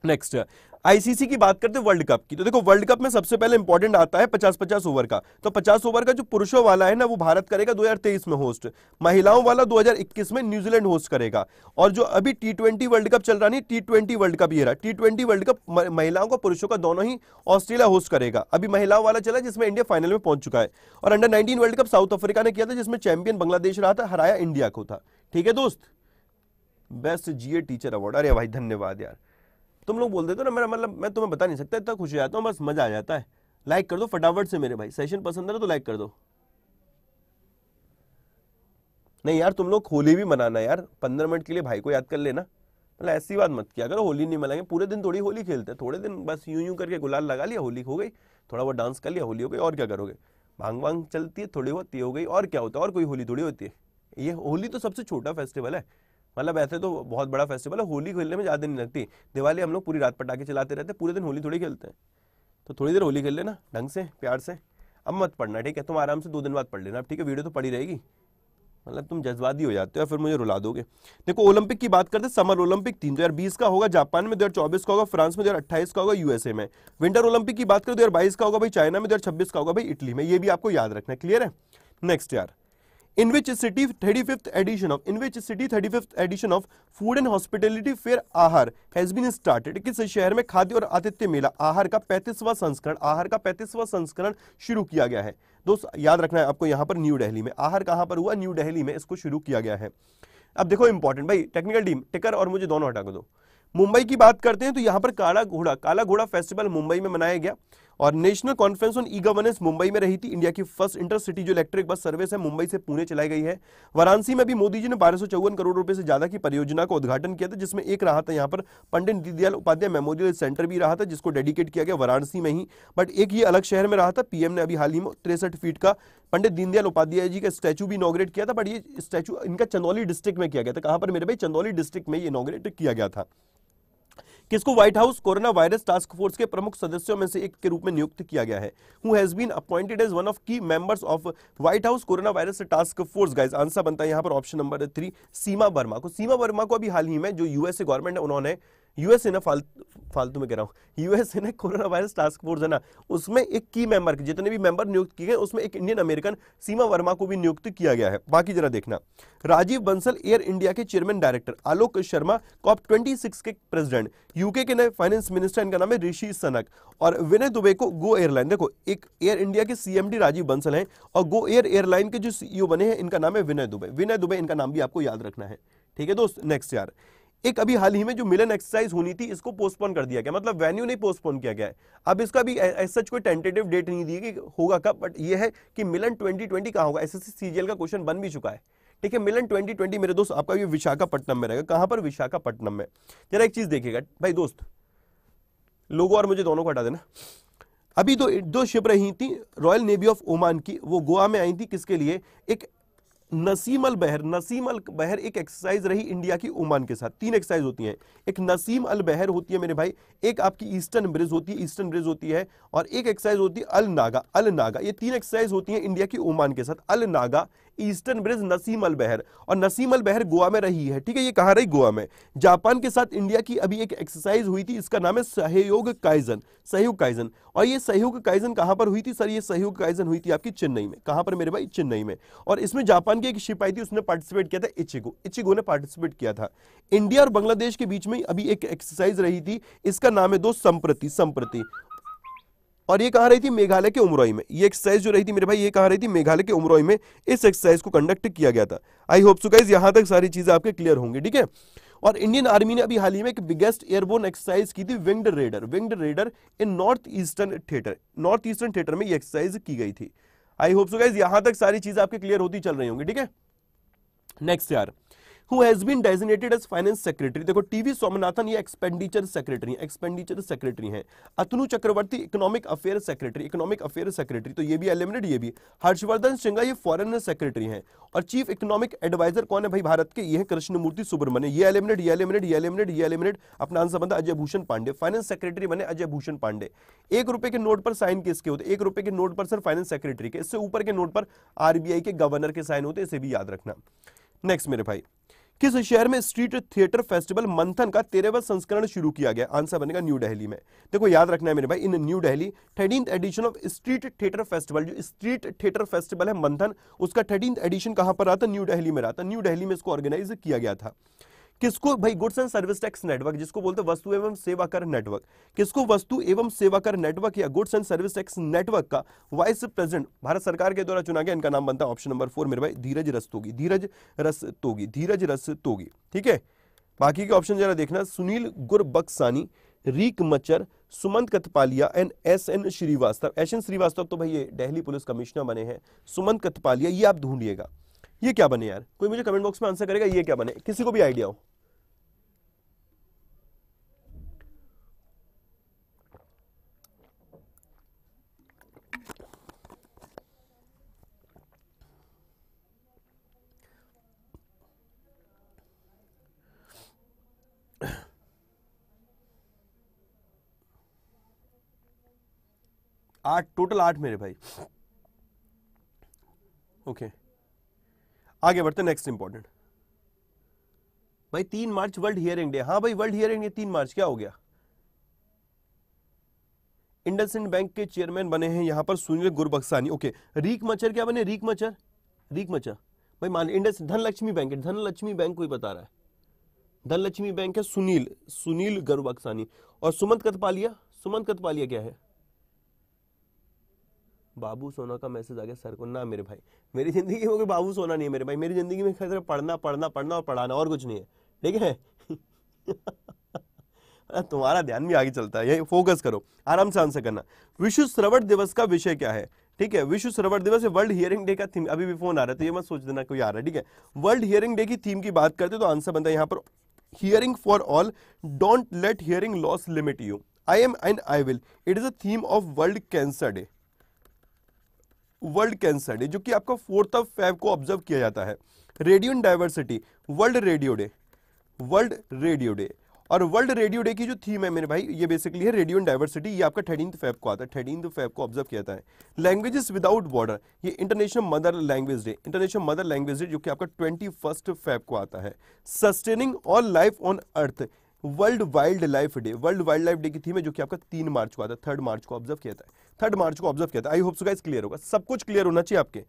नेक्स्ट आईसीसी की बात करते हैं वर्ल्ड कप की तो देखो वर्ल्ड कप में सबसे पहले इंपॉर्टेंट आता है पचास पचास ओवर का तो पचास ओवर का जो पुरुषों वाला है ना वो भारत करेगा 2023 में होस्ट महिलाओं वाला 2021 में न्यूजीलैंड होस्ट करेगा और जो अभी टी ट्वेंटी वर्ल्ड कप चल रहा नहीं टी ट्वेंटी वर्ल्ड कप ये रहा टी ट्वेंटी वर्ल्ड कप महिलाओं का पुरुषों का दोनों ही ऑस्ट्रेलिया होस्ट करेगा अभी महिलाओं वाला चला जिसमें इंडिया फाइनल में पहुंच चुका है और under nineteen world cup South Africa ने किया था जिसमें चैंपियन बांग्लादेश रहा था हराया इंडिया को था ठीक है दोस्त बेस्ट जीए टीचर अवार्ड अरे भाई धन्यवाद यार तुम लोग बोल देते हो तो ना मेरा मतलब मैं तुम्हें बता नहीं सकता इतना खुश हो जाता हूँ बस मज़ा आ जाता है लाइक कर दो फटाफट से मेरे भाई सेशन पसंद है तो लाइक कर दो नहीं यार तुम लोग होली भी मनाना यार पंद्रह मिनट के लिए भाई को याद कर लेना मतलब ऐसी बात मत किया अगर होली नहीं मनाएंगे पूरे दिन थोड़ी होली खेलते हैं थोड़े दिन बस यूं यूं करके गुलाल लगा लिया होली हो गई थोड़ा बहुत डांस कर लिया होली हो गई और क्या करोगे भांग वांग चलती है थोड़ी बहुत ये हो गई और क्या होता है और कोई होली थोड़ी होती है ये होली तो सबसे छोटा फेस्टिवल है मतलब ऐसे तो बहुत बड़ा फेस्टिवल है होली खेलने में ज़्यादा नहीं लगती दिवाली हम लोग पूरी रात पटाखे चलाते रहते पूरे दिन होली थोड़ी खेलते हैं तो थोड़ी देर होली खेल लेना ढंग से प्यार से अब मत पढ़ना ठीक है तुम आराम से दो दिन बाद पढ़ लेना ठीक है वीडियो तो पड़ी रहेगी मतलब तुम जज्बाती हो जाते हो फिर मुझे रुला दोगे देखो ओलंपिक की बात करते समर ओलंपिक तीन दो हजार बीस का होगा जापान में दो हजार चौबीस का होगा फ्रांस में दो हजार अट्ठाईस का होगा यूएसए में विंटर ओलंपिक की बात करें दो हजार बाईस का होगा भाई चाइना में दो हजार छब्बीस का होगा भाई इटली में ये भी आपको याद रखना क्लियर है नेक्स्ट यार in which city 35th edition of in which city 35th edition of food and hospitality fair आहार has been started किस शहर में खाद्य और आतिथ्य मेला आहार का 35वां संस्करण आहार का 35वां संस्करण शुरू किया गया है दोस्त याद रखना है आपको यहाँ पर न्यू डेहली में आहार कहां पर हुआ न्यू डेहली में इसको शुरू किया गया है अब देखो इंपॉर्टेंट भाई टेक्निकल टीम टिकर और मुझे दोनों हटा दो मुंबई की बात करते हैं तो यहाँ पर काला घोड़ा काला घोड़ा फेस्टिवल मुंबई में मनाया गया और national conference on e governance Mumbai में रही थी इंडिया की फर्स्ट इंटर सिटी जो इलेक्ट्रिक बस सर्विस है मुंबई से पुणे चलाई गई है वाराणसी में भी मोदी जी ने बारह करोड़ रुपए से ज्यादा की परियोजना का उद्घाटन किया था जिसमें एक रहा था यहाँ पर पंडित दीनदयाल उपाध्याय मेमोरियल सेंटर भी रहा था जिसको डेडिकेट किया गया वाराणसी में ही बट एक ये अलग शहर में रहा था पीएम ने अभी हाल ही में तिरसठ फीट का पंडित दीनदयाल उपाध्याय जी का स्टैचू भी इनोग्रेट किया था बट ये स्टैचू इनका चंदौली डिस्ट्रिक्ट में किया गया था कहां पर मेरे भाई चंदौली डिस्ट्रिक्ट में ये इनोग्रेट किया गया था किसको White House corona virus task force के प्रमुख सदस्यों में से एक के रूप में नियुक्त किया गया है who has been appointed as one of key members of White House corona virus task force guys answer बनता है यहां पर option number three Seema Verma को सीमा वर्मा को अभी हाल ही में जो यूएसए गवर्नमेंट है उन्होंने यूएस है ना फालतू फालतू में कह रहा हूँ यूएस है ना कोरोना वायरस टास्क फोर्स है ना उसमें एक की मेंबर जितने भी मेंबर नियुक्त किए गए उसमें एक इंडियन अमेरिकन सीमा वर्मा को भी नियुक्त किया गया है बाकी जरा देखना राजीव बंसल एयर इंडिया के chairman director Alok Sharma COP twenty के प्रेसिडेंट यूके के नए फाइनेंस मिनिस्टर इनका नाम है ऋषि सनक और विनय दुबे को गो एयरलाइन देखो एक एयर इंडिया के सीएमडी राजीव बंसल है और गो एयर एयरलाइन के जो सीईओ e बने हैं इनका नाम है विनय दुबे विनय दुबे इनका नाम भी आपको याद रखना है ठीक है दोस्त नेक्स्ट यार एक अभी हाल ही में जो मिलन एक्सरसाइज होनी थी इसको पोस्टपोन कर दिया गया मतलब वेन्यू नहीं पोस्टपोन किया गया है अब इसका भी सच कोई टेंटेटिव डेट नहीं दी कि होगा कब बट ये है कि मिलन 2020 ट्वेंटी कहाँ होगा एसएससी सीजीएल का क्वेश्चन बन भी चुका है ठीक है मिलन 2020 मेरे दोस्त आपका ये विशाखापट्टनम में रहेगा कहाँ पर विशाखापट्टनम में जरा एक चीज़ देखिएगा भाई दोस्त लोगों और मुझे दोनों को हटा देना अभी तो दो शिप रही थी रॉयल नेवी ऑफ ओमान की वो गोवा में आई थी किसके लिए एक नसीमल बहर नसीम अल बहर एक एक्सरसाइज रही इंडिया की ओमान के साथ तीन एक्सरसाइज होती हैं एक नसीम अल बहर होती है मेरे भाई एक आपकी ईस्टर्न ब्रिज होती है ईस्टर्न ब्रिज होती है और एक एक्सरसाइज होती है अल नागा अल नागा ये तीन एक्सरसाइज होती है इंडिया की ओमान के साथ Al Najah Eastern Bridge Naseem Al Bahr और नसीम अल बहर गोवा में रही है ठीक है ये कहा रही गोवा में जापान के साथ इंडिया की अभी एक एक्सरसाइज हुई थी इसका नाम है सहयोग काइजन सहयोग काइजन और ये सहयोग काइजन कहां पर हुई थी सर ये सहयोग काइजन हुई थी आपकी चेन्नई में कहां पर मेरे भाई चेन्नई में और इसमें जापान की एक शिप आई थी उसने पार्टिसिपेट किया था इचिगो इचिगो ने पार्टिसिपेट किया था इंडिया और बांग्लादेश के बीच में अभी एक एक्सरसाइज रही थी इसका नाम है दो संप्रति संप्रति और ये कहा रही थी मेघालय के उमरोई में ये एक्सरसाइज जो रही थी मेरे भाई ये कहा रही थी मेघालय के उमरोई में इस एक्सरसाइज को कंडक्ट किया गया था आई होप सो गाइज यहां तक सारी चीजें आपके क्लियर होंगी ठीक है और इंडियन आर्मी ने अभी हाल ही में एक बिगेस्ट एयरबोन एक्सरसाइज की थी winged raider winged raider in north eastern theatre north eastern theatre में ये एक्सरसाइज की गई थी आई होप सो गाइज यहां तक सारी चीजें आपके क्लियर होती चल रही होंगी ठीक है नेक्स्ट यार who has been designated as finance secretary देखो टीवी सोमनाथन ये एक्सपेंडिचर सेक्रेटरी एक्सपेंडिचर सेक्रेटरी हैं Atanu Chakraborty economic affair secretary economic affair secretary तो ये भी एलिमिनेट ये भी हर्षवर्धन सिंघा ये फॉरन सेक्रेटरी हैं और चीफ इकोनॉमिक एडवाइजर कौन है भाई भारत के ये है कृष्णमूर्ति सुब्रमण्य ये एलिमिनेट ये एलिमिनेट ये एलिमिनेट ये एलिमिनेट अपना आंसर बनता अजय भूषण पांडे फाइनेंस सेक्रेटरी बने अजय भूषण पांडे एक रुपए के नोट पर साइन किसके होते एक रुपए के नोट पर सर फाइनेंस सेक्रेटरी के इससे ऊपर के नोट पर आरबीआई के गवर्नर के साइन होते इसे भी याद रखना नेक्स्ट मेरे भाई किस शहर में स्ट्रीट थिएटर फेस्टिवल मंथन का तेरहवा संस्करण शुरू किया गया आंसर बनेगा न्यू दिल्ली में देखो याद रखना है मेरे भाई in new Delhi thirteen edition of street theatre festival जो स्ट्रीट थिएटर फेस्टिवल है मंथन उसका थर्टीन एडिशन कहां पर रहा था न्यू दिल्ली में रहा था न्यू दिल्ली में इसको ऑर्गेनाइज किया गया था किसको भाई goods and service tax network जिसको बोलते हैं वस्तु एवं सेवा कर नेटवर्क किसको वस्तु एवं सेवा कर नेटवर्क या goods and service tax network का वाइस प्रेसिडेंट भारत सरकार के द्वारा चुना गया इनका नाम बनता है ऑप्शन नंबर फोर मेरे भाई धीरज रस्तोगी धीरज रस्तोगी धीरज रस्तोगी ठीक है बाकी के ऑप्शन जरा देखना सुनील गुरबक्सानी रीक मचर Sumant Kathpalia and S N Srivastava S N Srivastava तो भाई ये दिल्ली पुलिस कमिश्नर बने हैं सुमंत कथपालिया ये आप ढूंढिएगा ये क्या बने यार कोई मुझे कमेंट बॉक्स में आंसर करेगा ये क्या बने किसी को भी आइडिया हो आठ टोटल आठ मेरे भाई ओके okay. आगे बढ़ते नेक्स्ट इंपॉर्टेंट भाई तीन मार्च वर्ल्ड हियरिंग डे हाँ भाई वर्ल्ड हियरिंग डे तीन मार्च क्या हो गया इंडसइंड बैंक के चेयरमैन बने हैं यहां पर सुनील गुरबक्सानी ओके रीक मचर क्या बने रीक मचर रीक मचर भाई मान इंडस धनलक्ष्मी बैंक है धनलक्ष्मी बैंक कोई बता रहा है धनलक्ष्मी बैंक है सुनील सुनील गुरबक्सानी और सुमंत कथपालिया सुमंत कथपालिया क्या है बाबू सोना का मैसेज आ गया सर को ना मेरे भाई मेरी ज़िंदगी में कोई बाबू सोना नहीं है मेरे भाई मेरी ज़िंदगी में खैर पढ़ना पढ़ना पढ़ना और पढ़ाना और कुछ नहीं है ठीक है [laughs] तुम्हारा ध्यान भी आगे चलता है ये फोकस करो आराम से आंसर करना विश्व श्रवण दिवस का विषय क्या है ठीक है विश्व श्रवण दिवस वर्ल्ड हियरिंग डे का थीम अभी भी फोन आ रहा है तो ये मत सोच देना कोई आ रहा है ठीक है वर्ल्ड हियरिंग डे की थीम की बात करते हैं तो आंसर बनता है यहाँ पर hearing for all don't let hearing loss limit you I am and I will it is a theme of world cancer day world cancer day जो कि आपका फोर्थ ऑफ फेब को ऑब्जर्व किया जाता है radio and diversity world radio day world radio day और वर्ल्ड रेडियो डे की जो थीम है मेरे भाई ये बेसिकली है रेडियो डाइवर्सिटी ये आपका थर्टीन फेब को आता है थर्टीन फेब को ऑब्जर्व किया जाता है लैंग्वेजेस विदाउट बॉर्डर ये international mother language day international mother language day जो कि आपका ट्वेंटी फर्स्ट फेब को आता है sustaining all life on earth world wild life day world wild life day की थीम है जो कि आपका तीन मार्च को आता है थर्ड मार्च को ऑब्जर्व किया था थर्ड मार्च को ऑब्जर्व किया था I hope so guys clear होगा सब कुछ क्लियर होना चाहिए आपके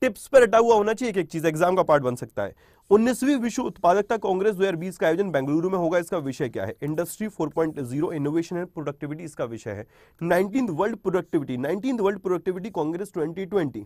टिप्स पर अटा हुआ होना चाहिए एक एक चीज एग्जाम का पार्ट बन सकता है उन्नीसवीं विश्व उत्पादकता कांग्रेस 2020 का आयोजन बेंगलुरु में होगा इसका विषय क्या है इंडस्ट्री 4.0 इनोवेशन एंड प्रोडक्टिविटी इसका विषय है nineteen world productivity nineteen world productivity congress 2020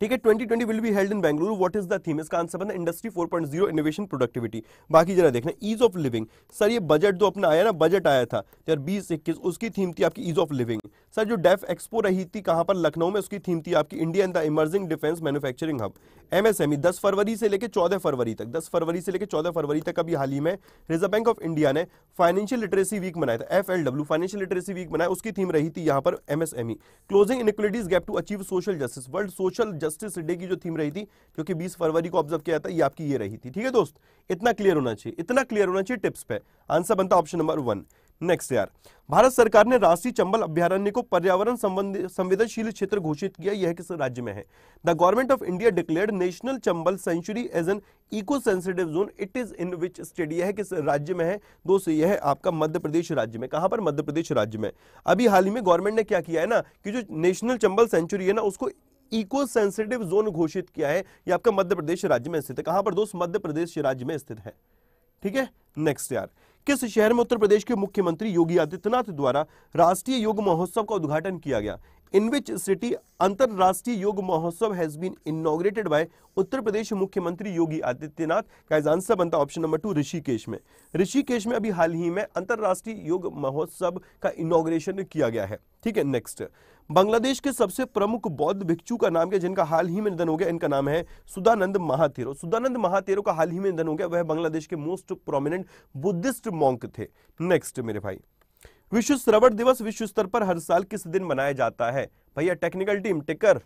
ठीक है 2020 will be held in Bengaluru what is the theme इसका आंसर बनता है इंडस्ट्री 4.0 इनोवेशन प्रोडक्टिविटी बाकी जरा देखना ईज ऑफ लिविंग सर ये बजट जो अपना आया ना बजट आया था तो यार बीस इक्कीस उसकी थीम थी आपकी ईज ऑफ लिविंग सर जो डेफ एक्सपो रही थी कहाँ पर लखनऊ में उसकी थीम थी आपकी India and the emerging defence manufacturing hub MSME 10 फरवरी से लेकर 14 फरवरी तक 10 फरवरी से लेकर 14 फरवरी तक अभी हाल ही में रिजर्व बैंक ऑफ इंडिया ने फाइनेंशियल लिटरेसी वीक मनाया था एफएलडब्ल्यू फाइनेंशियल लिटरेसी वीक मनाया उसकी थीम रही थी यहाँ पर MSME closing inequalities gap to achieve social justice world social justice day की जो थीम रही थी जो कि 20 फरवरी को ऑब्जर्व किया था ये आपकी ये रही थी ठीक है दोस्त इतना क्लियर होना चाहिए इतना क्लियर होना चाहिए टिप्स पे आंसर बनता ऑप्शन नंबर वन नेक्स्ट यार भारत सरकार ने राष्ट्रीय चंबल अभ्यारण्य को पर्यावरण संवेदनशील क्षेत्र घोषित किया यह किस राज्य में है the government of India declared national Chambal sanctuary as an eco sensitive zone it is in which state यह किस राज्य में है दोस्तों यह है आपका मध्य प्रदेश राज्य में कहां पर मध्य प्रदेश राज्य में अभी हाल ही में गवर्नमेंट ने क्या किया है ना कि जो नेशनल चंबल सेंचुरी है ना उसको इको सेंसिटिव जोन घोषित किया है ये आपका मध्य प्रदेश राज्य में स्थित है कहां पर दोस्त मध्य प्रदेश राज्य में स्थित है ठीक है नेक्स्ट यार किस शहर में उत्तर प्रदेश के मुख्यमंत्री योगी आदित्यनाथ द्वारा राष्ट्रीय योग महोत्सव का उद्घाटन किया गया in which city Antarrashtriya Yoga Mahotsav has been inaugurated by Uttar Pradesh मुख्यमंत्री योगी आदित्यनाथ का आंसर बनता ऑप्शन नंबर टू ऋषिकेश में ऋषिकेश में अभी हाल ही में अंतर्राष्ट्रीय योग महोत्सव का इनोग्रेशन किया गया है ठीक है नेक्स्ट बांग्लादेश के सबसे प्रमुख बौद्ध भिक्षु का नाम क्या जिनका हाल ही में निधन हो गया इनका नाम है सुदानंद महातेरो सुदानंद महातेरो का हाल ही में निधन हो गया वह बांग्लादेश के मोस्ट प्रोमिनेंट बुद्धिस्ट मॉन्क थे नेक्स्ट मेरे भाई विश्व श्रवण दिवस विश्व स्तर पर हर साल किस दिन मनाया जाता है भैया टेक्निकल टीम टिकर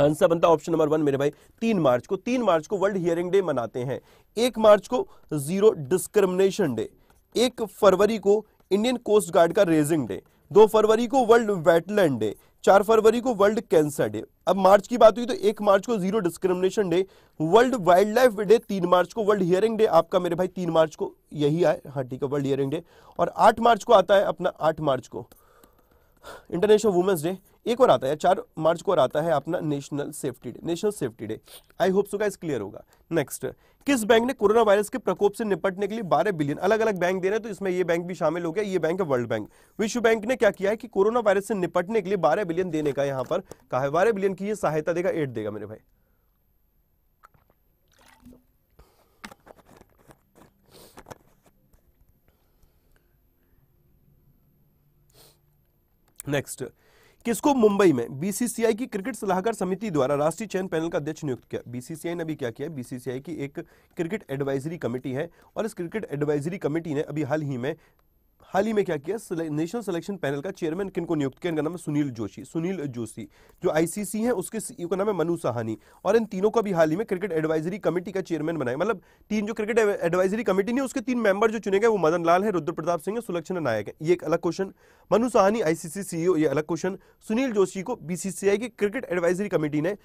आंसर बनता ऑप्शन नंबर वन मेरे भाई तीन मार्च को तीन मार्च को वर्ल्ड हियरिंग डे मनाते हैं एक मार्च को जीरो डिस्क्रिमिनेशन डे एक फरवरी को इंडियन कोस्ट गार्ड का रेजिंग डे दो फरवरी को वर्ल्ड वेटलैंड डे चार फरवरी को वर्ल्ड कैंसर डे अब मार्च की बात हुई तो एक मार्च को zero discrimination day world wild life डे तीन मार्च को वर्ल्ड हियरिंग डे आपका मेरे भाई तीन मार्च को यही आए हाँ ठीक है वर्ल्ड हियरिंग डे और आठ मार्च को आता है अपना आठ मार्च को इंटरनेशनल वुमेंस डे एक और आता है चार मार्च को और आता है अपना national safety day national safety day I hope so guys clear होगा नेक्स्ट किस बैंक ने कोरोना वायरस के प्रकोप से निपटने के लिए 12 बिलियन अलग अलग बैंक दे रहे हैं तो इसमें ये बैंक भी शामिल हो गया ये बैंक है वर्ल्ड बैंक विश्व बैंक ने क्या किया है कि कोरोना वायरस से निपटने के लिए बारह बिलियन देने का यहां पर कहा है बारह बिलियन की सहायता देगा एड देगा मेरे भाई नेक्स्ट किसको मुंबई में बीसीसीआई की क्रिकेट सलाहकार समिति द्वारा राष्ट्रीय चयन पैनल का अध्यक्ष नियुक्त किया बीसीसीआई ने अभी क्या किया बीसीसीआई की एक क्रिकेट एडवाइजरी कमेटी है और इस क्रिकेट एडवाइजरी कमेटी ने अभी हाल ही में हाल ही में क्या किया नेशनल सिलेक्शन पैनल का चेयरमैन किन को नियुक्त किया इनका नाम है सुनील जोशी सुनील जोशी जो आईसीसी है उसके सीईओ e का नाम है मनु सहानी और इन तीनों का भी हाल ही में क्रिकेट एडवाइजरी कमेटी का चेयरमैन बनाया मतलब तीन जो क्रिकेट एडवाइजरी कमेटी नहीं उसके तीन मेंबर जो चुने गए वो मदन लाल है रुद्र प्रताप सिंह है सुलक्षण नायक है ये एक अलग question Manu Sawhney ICC CEO e ये अलग क्वेश्चन सुनील जोशी को बीसीसीआई की क्रिकेट एडवाइजरी कमेटी ने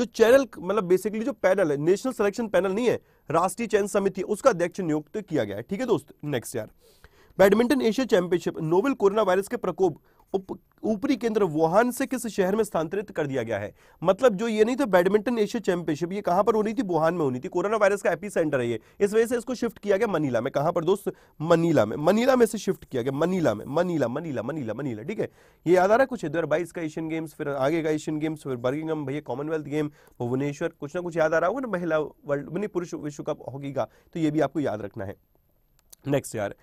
जो चैनल मतलब बेसिकली जो पैनल है नेशनल सिलेक्शन पैनल नहीं है राष्ट्रीय चयन समिति उसका अध्यक्ष नियुक्त किया गया है ठीक है दोस्त नेक्स्ट यार badminton Asia championship novel corona virus के प्रकोप ऊपरी केंद्र वुहान से किस शहर में स्थानांतरित कर दिया गया है मतलब जो ये नहीं था बैडमिंटन एशिया चैंपियनशिप ये कहां पर होनी थी वुहान में होनी थी कोरोना वायरस का एपी सेंटर है ये इस वजह से इसको शिफ्ट किया गया मनीला में कहां पर दोस्त मनीला में मनीला में से शिफ्ट किया गया मनीला में मनीला मनीला मनीला मनीला ठीक है ये याद आ रहा कुछ दो हजार बाईस का एशियन गेम्स फिर आगे का एशियन गेम्स फिर बर्गिंगम भैया कॉमनवेल्थ गेम भुवनेश्वर कुछ ना कुछ याद आ रहा होगा ना महिला वर्ल्ड पुरुष विश्व कप हॉकी का तो ये भी आपको याद रखना है नेक्स्ट यार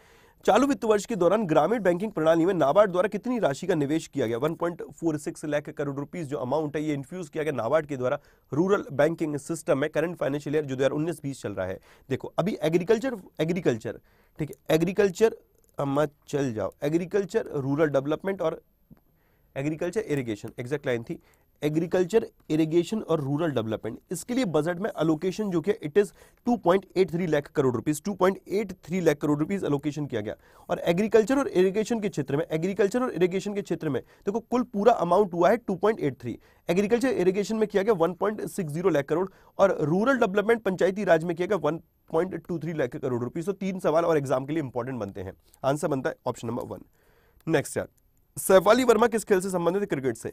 चालू वित्त वर्ष के दौरान ग्रामीण बैंकिंग प्रणाली में नाबार्ड द्वारा कितनी राशि का निवेश किया गया 1.46 लाख करोड़ रुपीस जो अमाउंट है ये इन्फ्यूज किया गया नाबार्ड के द्वारा रूरल बैंकिंग सिस्टम में करंट फाइनेंशियल ईयर जो दो हज़ार चल रहा है देखो अभी एग्रीकल्चर एग्रीकल्चर ठीक है एग्रीकल्चर अम्मा चल जाओ एग्रीकल्चर रूरल डेवलपमेंट और एग्रीकल्चर इरिगेशन एग्जैक्ट लाइन थी एग्रीकल्चर इरिगेशन और रूरल डेवलपमेंट इसके लिए बजट में अलोकेशन जो कि it is 2.83 lakh crore rupees 2.83 lakh crore rupees allocation किया गया और एग्रीकल्चर और इरिगेशन के क्षेत्र में एग्रीकल्चर और इरिगेशन के क्षेत्र में देखो तो कुल पूरा अमाउंट हुआ है 2.83 एग्रीकल्चर इरिगेशन में किया गया वन लाख करोड़ और रूरल डेवलपमेंट पंचायती राज में किया गया वन लाख करोड़ रुपीज तो तीन सवाल और एग्जाम के लिए इंपॉर्टेंट बनते हैं आंसर बनता है ऑप्शन नंबर वन नेक्स्ट यार सैफाली वर्मा किस खेल से संबंधित क्रिकेट से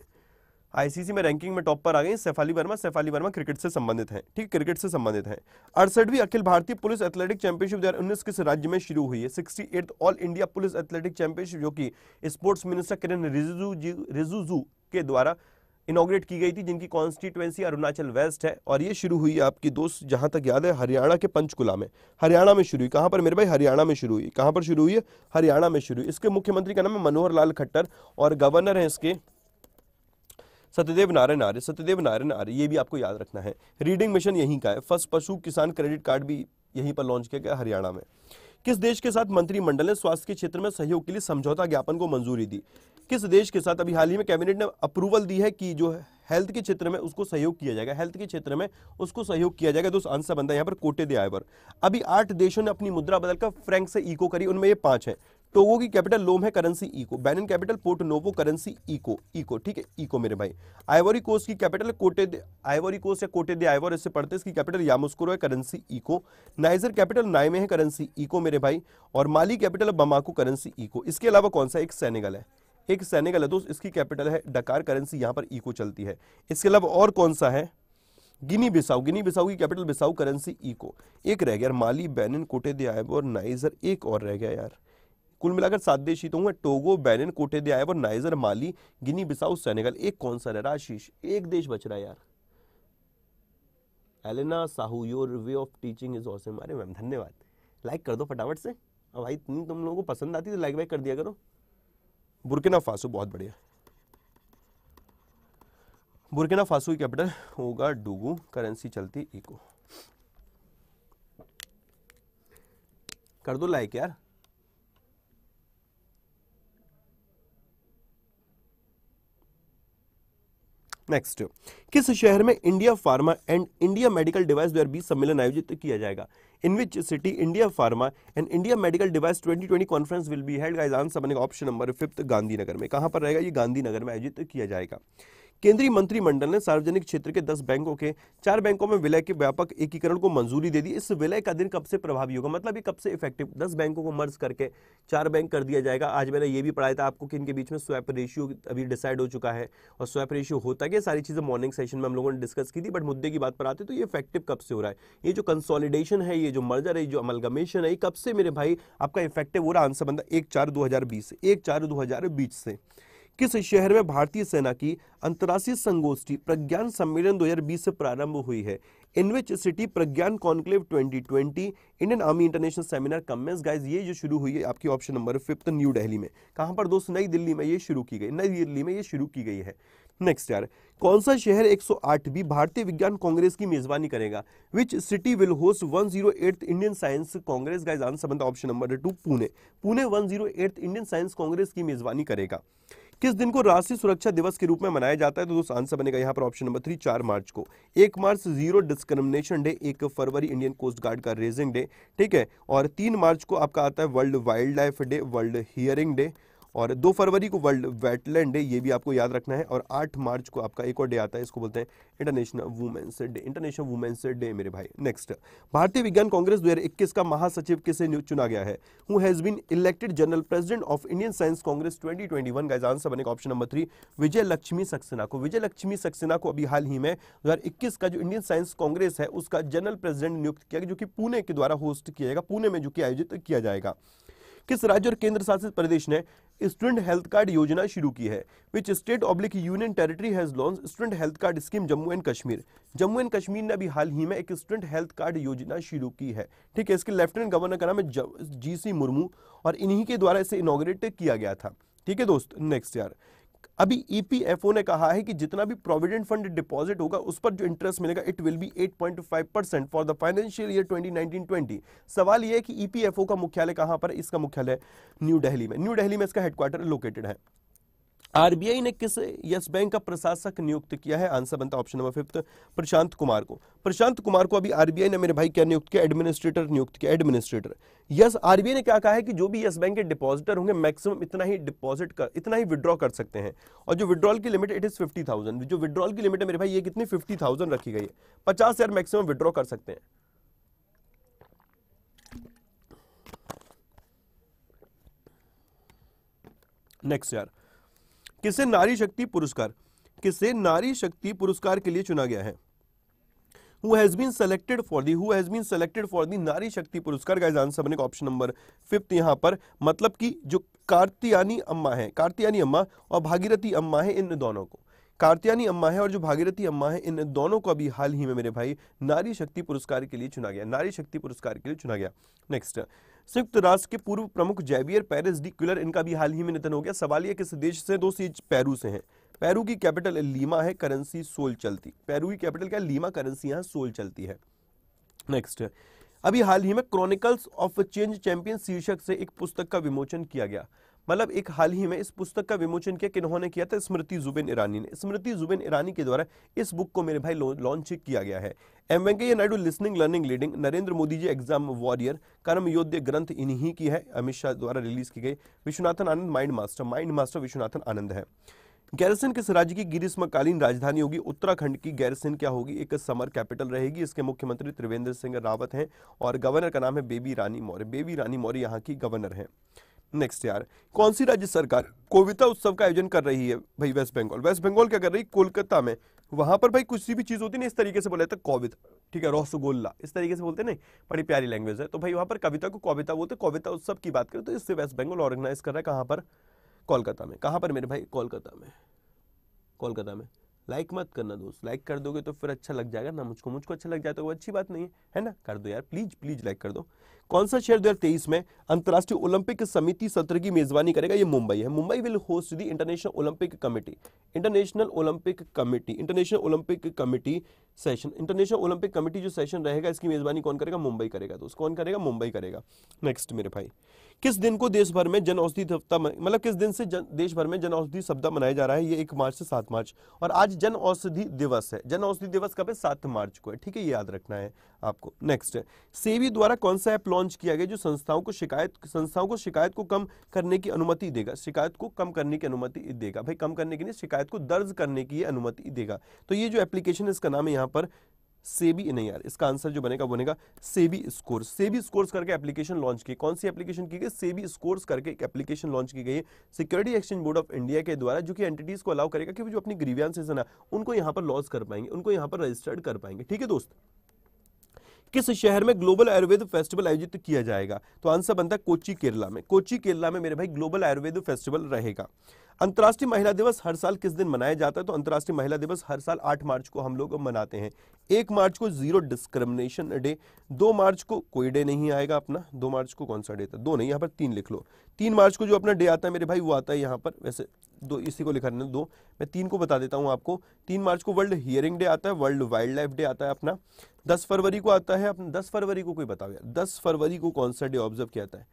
आईसीसी में रैंकिंग में टॉप पर आ गई सेफाली वर्मा सेफाली वर्मा क्रिकेट से संबंधित हैं ठीक क्रिकेट से संबंधित हैं अड़सठवीं अखिल भारतीय पुलिस एथलेटिक चैंपियनशिप दो किस राज्य में शुरू हुई है sixty all India police athletic championship जो कि स्पोर्ट्स मिनिस्टर किरण रिजिजू रिजुजू के द्वारा इनोग्रेट की गई थी जिनकी कॉन्स्टिट्युएंसी अरुणाचल वेस्ट है और ये शुरू हुई आपकी दोस्त जहां तक याद है हरियाणा के पंचकुला में हरियाणा में शुरू हुई कहां पर मेरे भाई हरियाणा में शुरू हुई कहां पर शुरू हुई है हरियाणा में शुरू हुई इसके मुख्यमंत्री का नाम है मनोहर लाल खट्टर और गवर्नर हैं इसके सत्यदेव नारायण आर्य सत्यदेव नारायण आर्य ये भी आपको याद रखना है रीडिंग मिशन यहीं का है फर्स्ट पशु किसान क्रेडिट कार्ड भी यहीं पर लॉन्च किया गया हरियाणा में किस देश के साथ मंत्रिमंडल ने स्वास्थ्य के क्षेत्र में सहयोग के लिए समझौता ज्ञापन को मंजूरी दी किस देश के साथ अभी हाल ही में कैबिनेट ने अप्रूवल दी है कि जो हेल्थ के क्षेत्र में उसको सहयोग किया जाएगा हेल्थ के क्षेत्र में उसको सहयोग किया जाएगा दोस्त आंसर बनता है यहाँ पर कोटे दे आए पर अभी आठ देशों ने अपनी मुद्रा बदलकर फ्रैंक से इको करी उनमें ये पांच है टोगो तो की कैपिटल लोम है currency eco Benin capital Porto Novo currency eco eco ठीक है इको e मेरे भाई आइवरी कोस की कैपिटल कोटे आइवरी कोस या कोटे दे आइवर इससे पढ़ते इसकी कैपिटल यामुस्कुरो है currency eco Niger capital Niamey है करेंसी ईको e मेरे भाई और Mali capital Bamako currency eco इसके अलावा कौन सा एक सैनेगल है एक सैनेगल है दोस्त इसकी कैपिटल है डकार करेंसी यहाँ पर ईको e चलती है इसके अलावा और कौन सा है गिनी बिसाऊ गिनी बिसाऊ की कैपिटल बिसाऊ करेंसी इको एक रह गया यार माली बैनिन कोटे दे नाइजर एक और रह गया यार कुल मिलाकर सात देश ही तो होंगे टोगो बैनिन कोटे दे आया नाइजर माली गिनी बिसाउ सेनेगल एक कौन सा रह रहा आशीष एक देश बच रहा है यार Elena Sahu your way of teaching is awesome अरे मैम धन्यवाद लाइक कर दो फटाफट से अब भाई इतनी तुम लोगों को पसंद आती तो लाइक वाइक कर दिया करो बुरकिना फासो बहुत बढ़िया बुरकिना फासो की कैपिटल होगा डूगू करेंसी चलती इको कर दो लाइक यार नेक्स्ट किस शहर में India pharma and India medical device दो सम्मेलन आयोजित किया जाएगा in which city India pharma and India medical device 2020 conference will be held guys answer बनेगा ऑप्शन नंबर फिफ्थ गांधीनगर में कहां पर रहेगा ये गांधीनगर में आयोजित किया जाएगा केंद्रीय मंत्रिमंडल ने सार्वजनिक क्षेत्र के दस बैंकों के चार बैंकों में विलय के व्यापक एकीकरण को मंजूरी दे दी इस विलय का दिन कब से प्रभावी होगा मतलब ये कब से इफेक्टिव दस बैंकों को मर्ज करके चार बैंक कर दिया जाएगा आज मैंने ये भी पढ़ाया था आपको कि इनके बीच में स्वैप रेशियो अभी डिसाइड हो चुका है और स्वैप रेशियो होता है सारी चीज़ें मॉर्निंग सेशन में हम लोगों ने डिस्कस की थी बट मुद्दे की बात पर आते तो ये इफेक्टिव कब से हो रहा है ये जो कंसोलिडेशन है ये जो मर्जर है जो अमलगमेशन है ये कब से मेरे भाई आपका इफेक्टिव हो रहा आंसर बनता एक चार दो एक चार दो से किस शहर में भारतीय सेना की अंतर्राष्ट्रीय संगोष्ठी प्रज्ञान सम्मेलन 2020 से प्रारंभ हुई है in which city Pragyan conclave 2020 Indian army international seminar commences guys ये जो शुरू हुई है आपकी option number fifth new Delhi में कहां पर दोस्त नई दिल्ली में ये शुरू की गई नई दिल्ली में ये शुरू की गई है नेक्स्ट यार कौन सा शहर 108वीं भारतीय विज्ञान कांग्रेस की मेजबानी करेगा which city will host 108th Indian science congress का option number two Pune Pune 108th Indian science congress की मेजबानी करेगा किस दिन को राष्ट्रीय सुरक्षा दिवस के रूप में मनाया जाता है तो दोस्तों आंसर बनेगा यहाँ पर ऑप्शन नंबर थ्री चार मार्च को एक मार्च जीरो डिस्क्रिमिनेशन डे एक फरवरी इंडियन कोस्ट गार्ड का रेजिंग डे ठीक है और तीन मार्च को आपका आता है world wild life day world hearing day और दो फरवरी को वर्ल्ड वेटलैंड डे ये भी आपको याद रखना है और आठ मार्च को आपका एक और डे आता है इसको बोलते हैं international women's day international women's day मेरे भाई नेक्स्ट भारतीय विज्ञान कांग्रेस दो का महासचिव किसे चुना गया है who has been elected general president of Indian science congress twenty twenty one का आंसर बनेगा option number three Vijay Laxmi Saxena को विजय लक्ष्मी सक्सेना को अभी हाल ही में दो का जो इंडियन साइंस कांग्रेस है उसका जनरल प्रेसिडेंट नियुक्त किया गया जो कि पुणे के द्वारा होस्ट किया जाएगा पुणे में जो कि आयोजित किया जाएगा किस राज्य और केंद्र शासित प्रदेश ने स्टूडेंट हेल्थ कार्ड योजना शुरू की है which state oblique union territory has launch student health card scheme Jammu and Kashmir Jammu and Kashmir ने अभी हाल ही में एक स्टूडेंट हेल्थ कार्ड योजना शुरू की है ठीक है इसके लेफ्टिनेंट गवर्नर का नाम है जी सी मुर्मू और इन्हीं के द्वारा इसे इनोग्रेट किया गया था ठीक है दोस्त नेक्स्ट यार अभी ईपीएफओ e ने कहा है कि जितना भी प्रोविडेंट फंड डिपॉजिट होगा उस पर जो इंटरेस्ट मिलेगा it will be 8.5 percent for the financial year 2019-20 सवाल यह है कि ईपीएफओ e का मुख्यालय कहां पर इसका मुख्यालय न्यू दिल्ली में न्यू दिल्ली में इसका हेडक्वार्टर लोकेटेड है आरबीआई ने किस यस बैंक का प्रशासक नियुक्त किया है आंसर बनता option number fifth Prashant Kumar को प्रशांत कुमार को अभी आरबीआई ने मेरे भाई क्या नियुक्त किया एडमिनिस्ट्रेटर नियुक्त किया एडमिनिस्ट्रेटर यस आरबीआई ने क्या कहा है कि जो भी यस बैंक के डिपॉजिटर होंगे मैक्सिमम इतना ही डिपॉजिट कर इतना ही विड्रॉ कर सकते हैं और जो विड्रॉल की limit it is fifty thousand जो विड्रॉल की लिमिट है मेरे भाई ये कितनी फिफ्टी थाउजेंड रखी गई है पचास हजार मैक्सिमम विड्रॉ कर सकते हैं नेक्स्ट यार किसे नारी शक्ति पुरस्कार किसे नारी शक्ति पुरस्कार के लिए चुना गया है who has been selected for the who been selected for the Nari Shakti पुरस्कार का आंसर बनेगा ऑप्शन नंबर फिफ्थ यहां पर मतलब कि जो कार्तियानी अम्मा है कार्तियानी अम्मा और भागीरथी अम्मा है इन दोनों को कार्तियानी अम्मा है और जो भागीरथी अम्मा है इन दोनों को अभी हाल ही में मेरे भाई नारी शक्ति पुरस्कार के लिए चुना गया नारी शक्ति पुरस्कार के लिए चुना गया नेक्स्ट संयुक्त राष्ट्र के पूर्व प्रमुख जैवियर पेरिस डी क्यूलर इनका भी हाल ही में निधन हो गया सवाल यह किस देश से दो सीज पेरू से है पेरू की कैपिटल लीमा है करेंसी सोल चलती पेरू की कैपिटल क्या लीमा करेंसी यहाँ सोल चलती है नेक्स्ट अभी हाल ही में क्रॉनिकल्स ऑफ चेंज चैंपियन शीर्षक से एक पुस्तक का विमोचन किया गया मतलब एक हाल ही में इस पुस्तक का विमोचन किया किन्होंने किया था स्मृति जुबिन ईरानी ने स्मृति जुबिन ईरानी के द्वारा इस बुक को मेरे भाई लॉन्च किया गया है M Venkaiah Naidu listening learning leading Narendra Modi ji exam warrior Karma Yoddha ग्रंथ इन्हीं की है अमित शाह द्वारा रिलीज की गई Viswanathan Anand mind master mind master Viswanathan Anand है गैरसन किस राज्य की ग्रीष्मकालीन राजधानी होगी उत्तराखंड की गैरसन क्या होगी एक समर कैपिटल रहेगी इसके मुख्यमंत्री त्रिवेंद्र सिंह रावत हैं और गवर्नर का नाम है बेबी रानी मौर्य बेबी रानी मौर्य यहाँ की गवर्नर हैं नेक्स्ट यार कौन सी राज्य सरकार कोविता उत्सव का आयोजन कर रही है भाई वेस्ट बंगाल वेस्ट बंगाल क्या कर रही है कोलकाता में वहां पर भाई कुछ भी चीज होती है ना इस तरीके से बोला जाता कोविता ठीक है रसगोल्ला इस तरीके से बोलते नहीं बड़ी प्यारी लैंग्वेज है तो भाई वहां पर कविता को कविता बोलते कविता उत्सव की बात करें तो इससे वेस्ट बंगाल ऑर्गेनाइज कर रहा है कहाँ पर कोलकाता में कहाँ पर मेरे भाई कोलकाता में कोलकाता में लाइक मत करना दोस्त लाइक कर दोगे तो फिर अच्छा लग जाएगा ना मुझको मुझको अच्छा लग जाए तो वो अच्छी बात नहीं है है ना कर दो यार प्लीज प्लीज लाइक कर दो कौन सा शहर दो में अंतर्राष्ट्रीय ओलंपिक समिति सत्र की मेजबानी करेगा ये मुंबई है Mumbai will host the international Olympic committee international Olympic committee international Olympic committee session international Olympic committee जो सेशन रहेगा इसकी मेजबानी कौन करेगा मुंबई करेगा दोस्त कौन करेगा मुंबई करेगा नेक्स्ट मेरे भाई किस दिन को देश भर में जन औषधि सप्ताह मतलब किस दिन से देश भर में जन औषधि सप्ताह मनाया जा रहा है ये एक मार्च से सात मार्च और आज जन औषधि दिवस है जन औषधि दिवस कब है सात मार्च को है ठीक है ये याद रखना है आपको नेक्स्ट सेवी द्वारा कौन सा ऐप लॉन्च किया गया जो संस्थाओं को शिकायत संस्थाओं को शिकायत को कम करने की अनुमति देगा शिकायत को कम करने की अनुमति देगा भाई कम करने के लिए शिकायत को दर्ज करने की अनुमति देगा तो ये जो एप्लीकेशन है इसका नाम है यहाँ पर सेबी नहीं यार इसका आंसर जो बनेगा बनेगा सेबी स्कोर सेबी स्कोर्स करके एप्लीकेशन लॉन्च की कौन सी एप्लीकेशन की गई सेबी स्कोर्स करके एक एप्लीकेशन लॉन्च की गई security exchange board of India के द्वारा जो कि एंटिटीज को अलाउ करेगा कि वो जो अपनी ग्रीवियांसेस है ना उनको यहां पर लॉन्च कर पाएंगे उनको यहां पर रजिस्टर्ड कर पाएंगे ठीक है दोस्त किस शहर में ग्लोबल आयुर्वेद फेस्टिवल आयोजित किया जाएगा तो आंसर बनता है कोची केरला में कोची केरला में मेरे भाई ग्लोबल आयुर्वेद फेस्टिवल रहेगा अंतर्राष्ट्रीय महिला दिवस हर साल किस दिन मनाया जाता है तो अंतर्राष्ट्रीय महिला दिवस हर साल 8 मार्च को हम लोग मनाते हैं एक मार्च को जीरो डिस्क्रिमिनेशन डे दो मार्च को कोई डे नहीं आएगा अपना दो मार्च को कौन सा डे था दो नहीं यहाँ पर तीन लिख लो तीन मार्च को जो अपना डे आता है मेरे भाई वो आता है यहाँ पर वैसे दो इसी को लिखा दो मैं तीन को बता देता हूँ आपको तीन मार्च को वर्ल्ड हियरिंग डे आता है वर्ल्ड वाइल्ड लाइफ डे आता है अपना दस फरवरी को आता है अपना दस फरवरी को कोई बताओ यार दस फरवरी को कौन सा डे ऑब्जर्व किया जाता है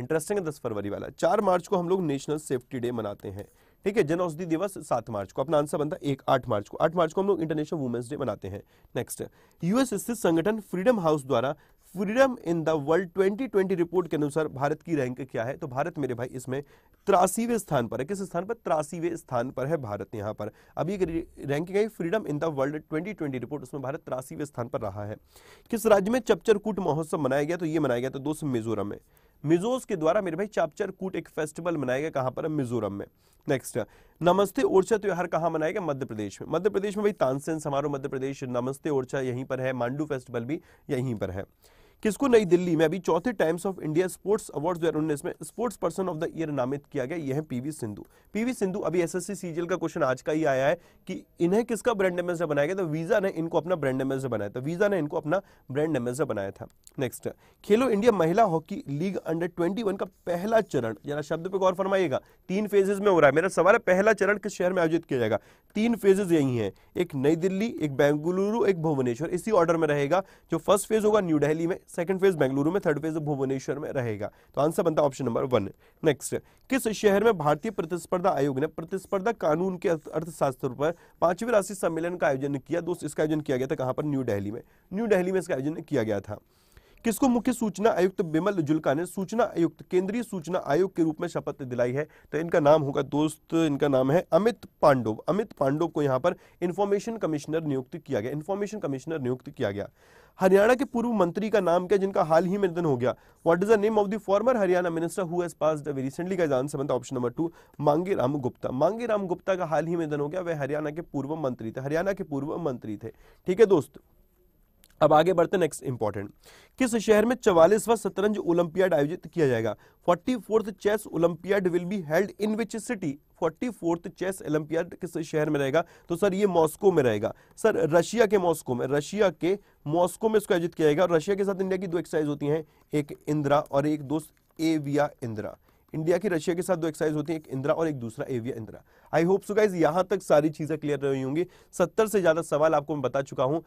इंटरेस्टिंग है दस फरवरी वाला चार मार्च को हम लोग नेशनल सेफ्टी डे मनाते हैं ठीक है जन औषधि दिवस सात मार्च को अपना आंसर बनता है एक आठ मार्च को आठ मार्च को हम लोग इंटरनेशनल वुमेन्स डे मनाते हैं नेक्स्ट यूएस स्थित संगठन फ्रीडम हाउस द्वारा freedom in the world 2020 report के अनुसार भारत की रैंक क्या है तो भारत मेरे भाई इसमें त्रासीवे स्थान पर है किस स्थान पर त्रासीवे स्थान पर है भारत यहाँ पर अभी ये रैंकिंग है freedom in the world 2020 report उसमें भारत त्रासीवे स्थान पर रहा है किस राज्य में चपचरकूट महोत्सव मनाया गया तो ये मनाया गया तो दोस्तों मिजोरम में मिजोस के द्वारा मेरे भाई चापचर कूट एक फेस्टिवल मनाया गया कहाँ पर मिजोरम में नेक्स्ट नमस्ते ओरछा त्योहार कहाँ मनाया गया मध्य प्रदेश में मध्य प्रदेश में भाई तानसेन समारोह मध्य प्रदेश नमस्ते ओरछा यहीं पर है मांडू फेस्टिवल भी यहीं पर है किसको नई दिल्ली में अभी चौथे Times of India sports award दो में sports person of the year नामित किया गया यह है पीवी सिंधु पीवी सिंधु अभी एसएससी सीजीएल का क्वेश्चन आज का ही आया है कि इन्हें किसका ब्रांड एम्बेसडर बनाया गया तो वीजा ने इनको अपना ब्रांड एम्बेसडर बनाया था तो वीजा ने इनको अपना ब्रांड एम्बेसडर बनाया था नेक्स्ट खेलो इंडिया महिला हॉकी लीग अंडर ट्वेंटी का पहला चरण जरा शब्द पर गौर फरमाइएगा तीन फेजेज में हो रहा है मेरा सवाल है पहला चरण किस शहर में आयोजित किया जाएगा तीन फेजेज यही है एक नई दिल्ली एक बेंगलुरु एक भुवनेश्वर इसी ऑर्डर में रहेगा जो फर्स्ट फेज होगा न्यू डेली में सेकंड फेज बेंगलुरु में थर्ड फेज भुवनेश्वर में रहेगा तो आंसर बनता है ऑप्शन नंबर वन नेक्स्ट किस शहर में भारतीय प्रतिस्पर्धा आयोग ने प्रतिस्पर्धा कानून के अर्थशास्त्र पर पांचवें राष्ट्रीय सम्मेलन का आयोजन किया दोस्त इसका आयोजन किया गया था कहाँ पर न्यू डेहली में न्यू डेहली में इसका आयोजन किया गया था किसको मुख्य सूचना आयुक्त बिमल जुल्का ने सूचना आयुक्त केंद्रीय सूचना आयोग के रूप में शपथ दिलाई है तो इनका नाम होगा दोस्त इनका नाम है अमित पांडव अमित पांडव को यहां पर इंफॉर्मेशन कमिश्नर नियुक्त किया गया इंफॉर्मेशन कमिश्नर नियुक्त किया गया हरियाणा के पूर्व मंत्री का नाम क्या जिनका हाल ही में निधन हो गया what is the name of the former Haryana minister who has passed away recently का जान समझता ऑप्शन नंबर टू मांगे राम गुप्ता मांगे राम गुप्ता का हाल ही में निधन हो गया वह हरियाणा के पूर्व मंत्री थे हरियाणा के पूर्व मंत्री थे ठीक है दोस्तों अब आगे बढ़ते नेक्स्ट इंपॉर्टेंट किस शहर में चवालीसवा शतरंज ओलंपियाड आयोजित किया जाएगा forty fourth chess Olympiad will be held in which city forty fourth chess Olympiad किस शहर में रहेगा तो सर ये मॉस्को में रहेगा सर रशिया के मॉस्को में रशिया के मॉस्को में इसको आयोजित किया जाएगा और रशिया के साथ इंडिया की दो एक्सरसाइज होती है एक इंदिरा और एक दोस्त एविया इंदिरा इंडिया की रशिया के साथ दो एक्सरसाइज होती है एक इंदिरा और एक दूसरा एविया Indira I hope so guys यहां तक सारी चीज़ें क्लियर रही होंगी सत्तर से ज़्यादा सवाल आपको मैं बता चुका हूं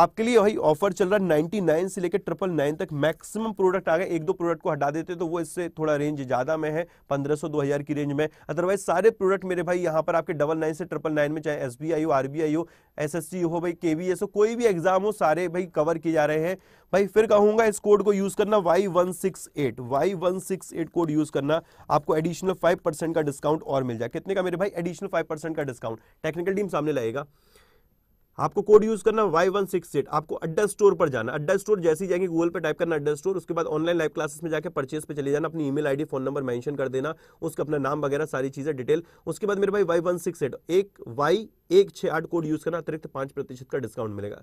आपके लिए वही ऑफर चल रहा है 99 नाइन से लेकर ट्रिपल नाइन तक मैक्सिमम प्रोडक्ट आ गए एक दो प्रोडक्ट को हटा देते तो वो इससे थोड़ा रेंज ज़्यादा में है पंद्रह सौ दो हज़ार की रेंज में अदरवाइज सारे प्रोडक्ट मेरे भाई यहाँ पर आपके डबल नाइन से ट्रिपल नाइन में चाहे एस बी आई हो आर बी आई हो एस एस सी हो भाई के बी एस हो कोई भी एग्जाम हो सारे भाई कवर किए जा रहे हैं भाई फिर कहूंगा इस कोड को यूज़ करना Y one six eight Y one six eight code use करना आपको एडिशनल फाइव परसेंट का डिस्काउंट और मिल जाए कितने का मेरे भाई एडिशनल फाइव परसेंट का डिस्काउंट टेक्निकल टीम सामने लगेगा आपको कोड यूज करना वाई वन सिक्स एट आपको अड्डा स्टोर पर जाना अड्डा स्टोर जैसे ही जाएंगे गूगल पे टाइप करना अड्डा स्टोर उसके बाद ऑनलाइन लाइव क्लासेस में जाकर परचेज पे चले जाना अपनी email ID phone number mention कर देना उसका अपना नाम वगैरह सारी चीजें डिटेल उसके बाद मेरे भाई वाई वन सिक्स एट एक वाई एक छः आठ कोड यूज करना अतिरिक्त पांच प्रतिशत का डिस्काउंट मिलेगा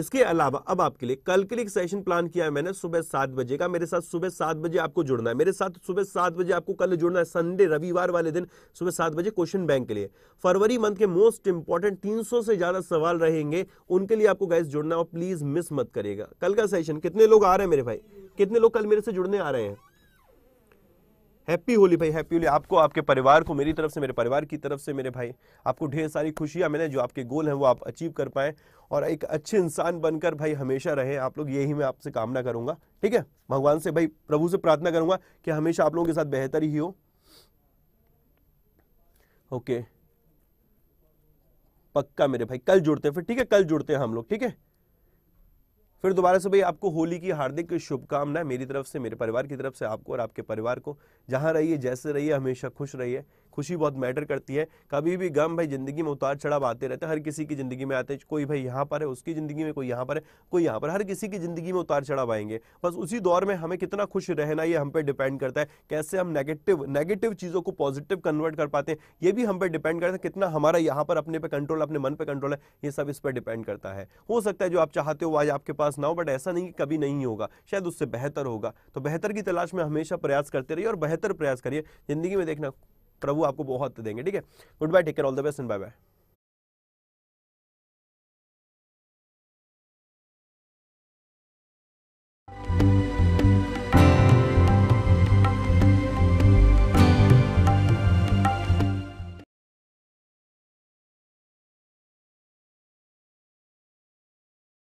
इसके अलावा अब आपके लिए कल के लिए सेशन प्लान किया है मैंने सुबह सात बजे का मेरे साथ सुबह सात बजे आपको जुड़ना है मेरे साथ सुबह सात बजे आपको कल जुड़ना है संडे रविवार वाले दिन सुबह सात बजे क्वेश्चन बैंक के लिए फरवरी मंथ के मोस्ट इंपॉर्टेंट 300 से ज्यादा सवाल रहेंगे उनके लिए आपको गैस जुड़ना और प्लीज मिस मत करेगा कल का सेशन कितने लोग आ रहे हैं मेरे भाई कितने लोग कल मेरे से जुड़ने आ रहे हैं हैप्पी होली भाई हैप्पी होली आपको आपके परिवार को मेरी तरफ से मेरे परिवार की तरफ से मेरे भाई आपको ढेर सारी खुशियाँ मिले जो आपके गोल हैं वो आप अचीव कर पाएँ और एक अच्छे इंसान बनकर भाई हमेशा रहे आप लोग यही मैं आपसे कामना करूँगा ठीक है भगवान से भाई प्रभु से प्रार्थना करूँगा कि हमेशा आप लोगों के साथ बेहतर ही हो ओके पक्का मेरे भाई कल जुड़ते हैं फिर ठीक है कल जुड़ते हैं हम लोग ठीक है फिर दोबारा से भाई आपको होली की हार्दिक शुभकामनाएं मेरी तरफ से मेरे परिवार की तरफ से आपको और आपके परिवार को जहाँ रहिए जैसे रहिए हमेशा खुश रहिए खुशी बहुत मैटर करती है कभी भी गम भाई ज़िंदगी में उतार चढ़ाव आते रहते हैं हर किसी की ज़िंदगी में आते हैं कोई भाई यहाँ पर है उसकी ज़िंदगी में कोई यहाँ पर है कोई यहाँ पर हर किसी की ज़िंदगी में उतार चढ़ाव आएंगे बस उसी दौर में हमें कितना खुश रहना ये हम पे डिपेंड करता है कैसे हम नेगेटिव नेगेटिव चीज़ों को पॉजिटिव कन्वर्ट कर पाते हैं ये भी हम पे डिपेंड करता है कितना हमारा यहाँ पर अपने पे कंट्रोल अपने मन पर कंट्रोल है ये सब इस पर डिपेंड करता है हो सकता है जो आप चाहते हो आज आपके पास ना हो बट ऐसा नहीं कि कभी नहीं होगा शायद उससे बेहतर होगा तो बेहतर की तलाश में हमेशा प्रयास करते रहिए और बेहतर प्रयास करिए जिंदगी में देखना प्रभु आपको बहुत देंगे ठीक है good bye take care all the best and bye bye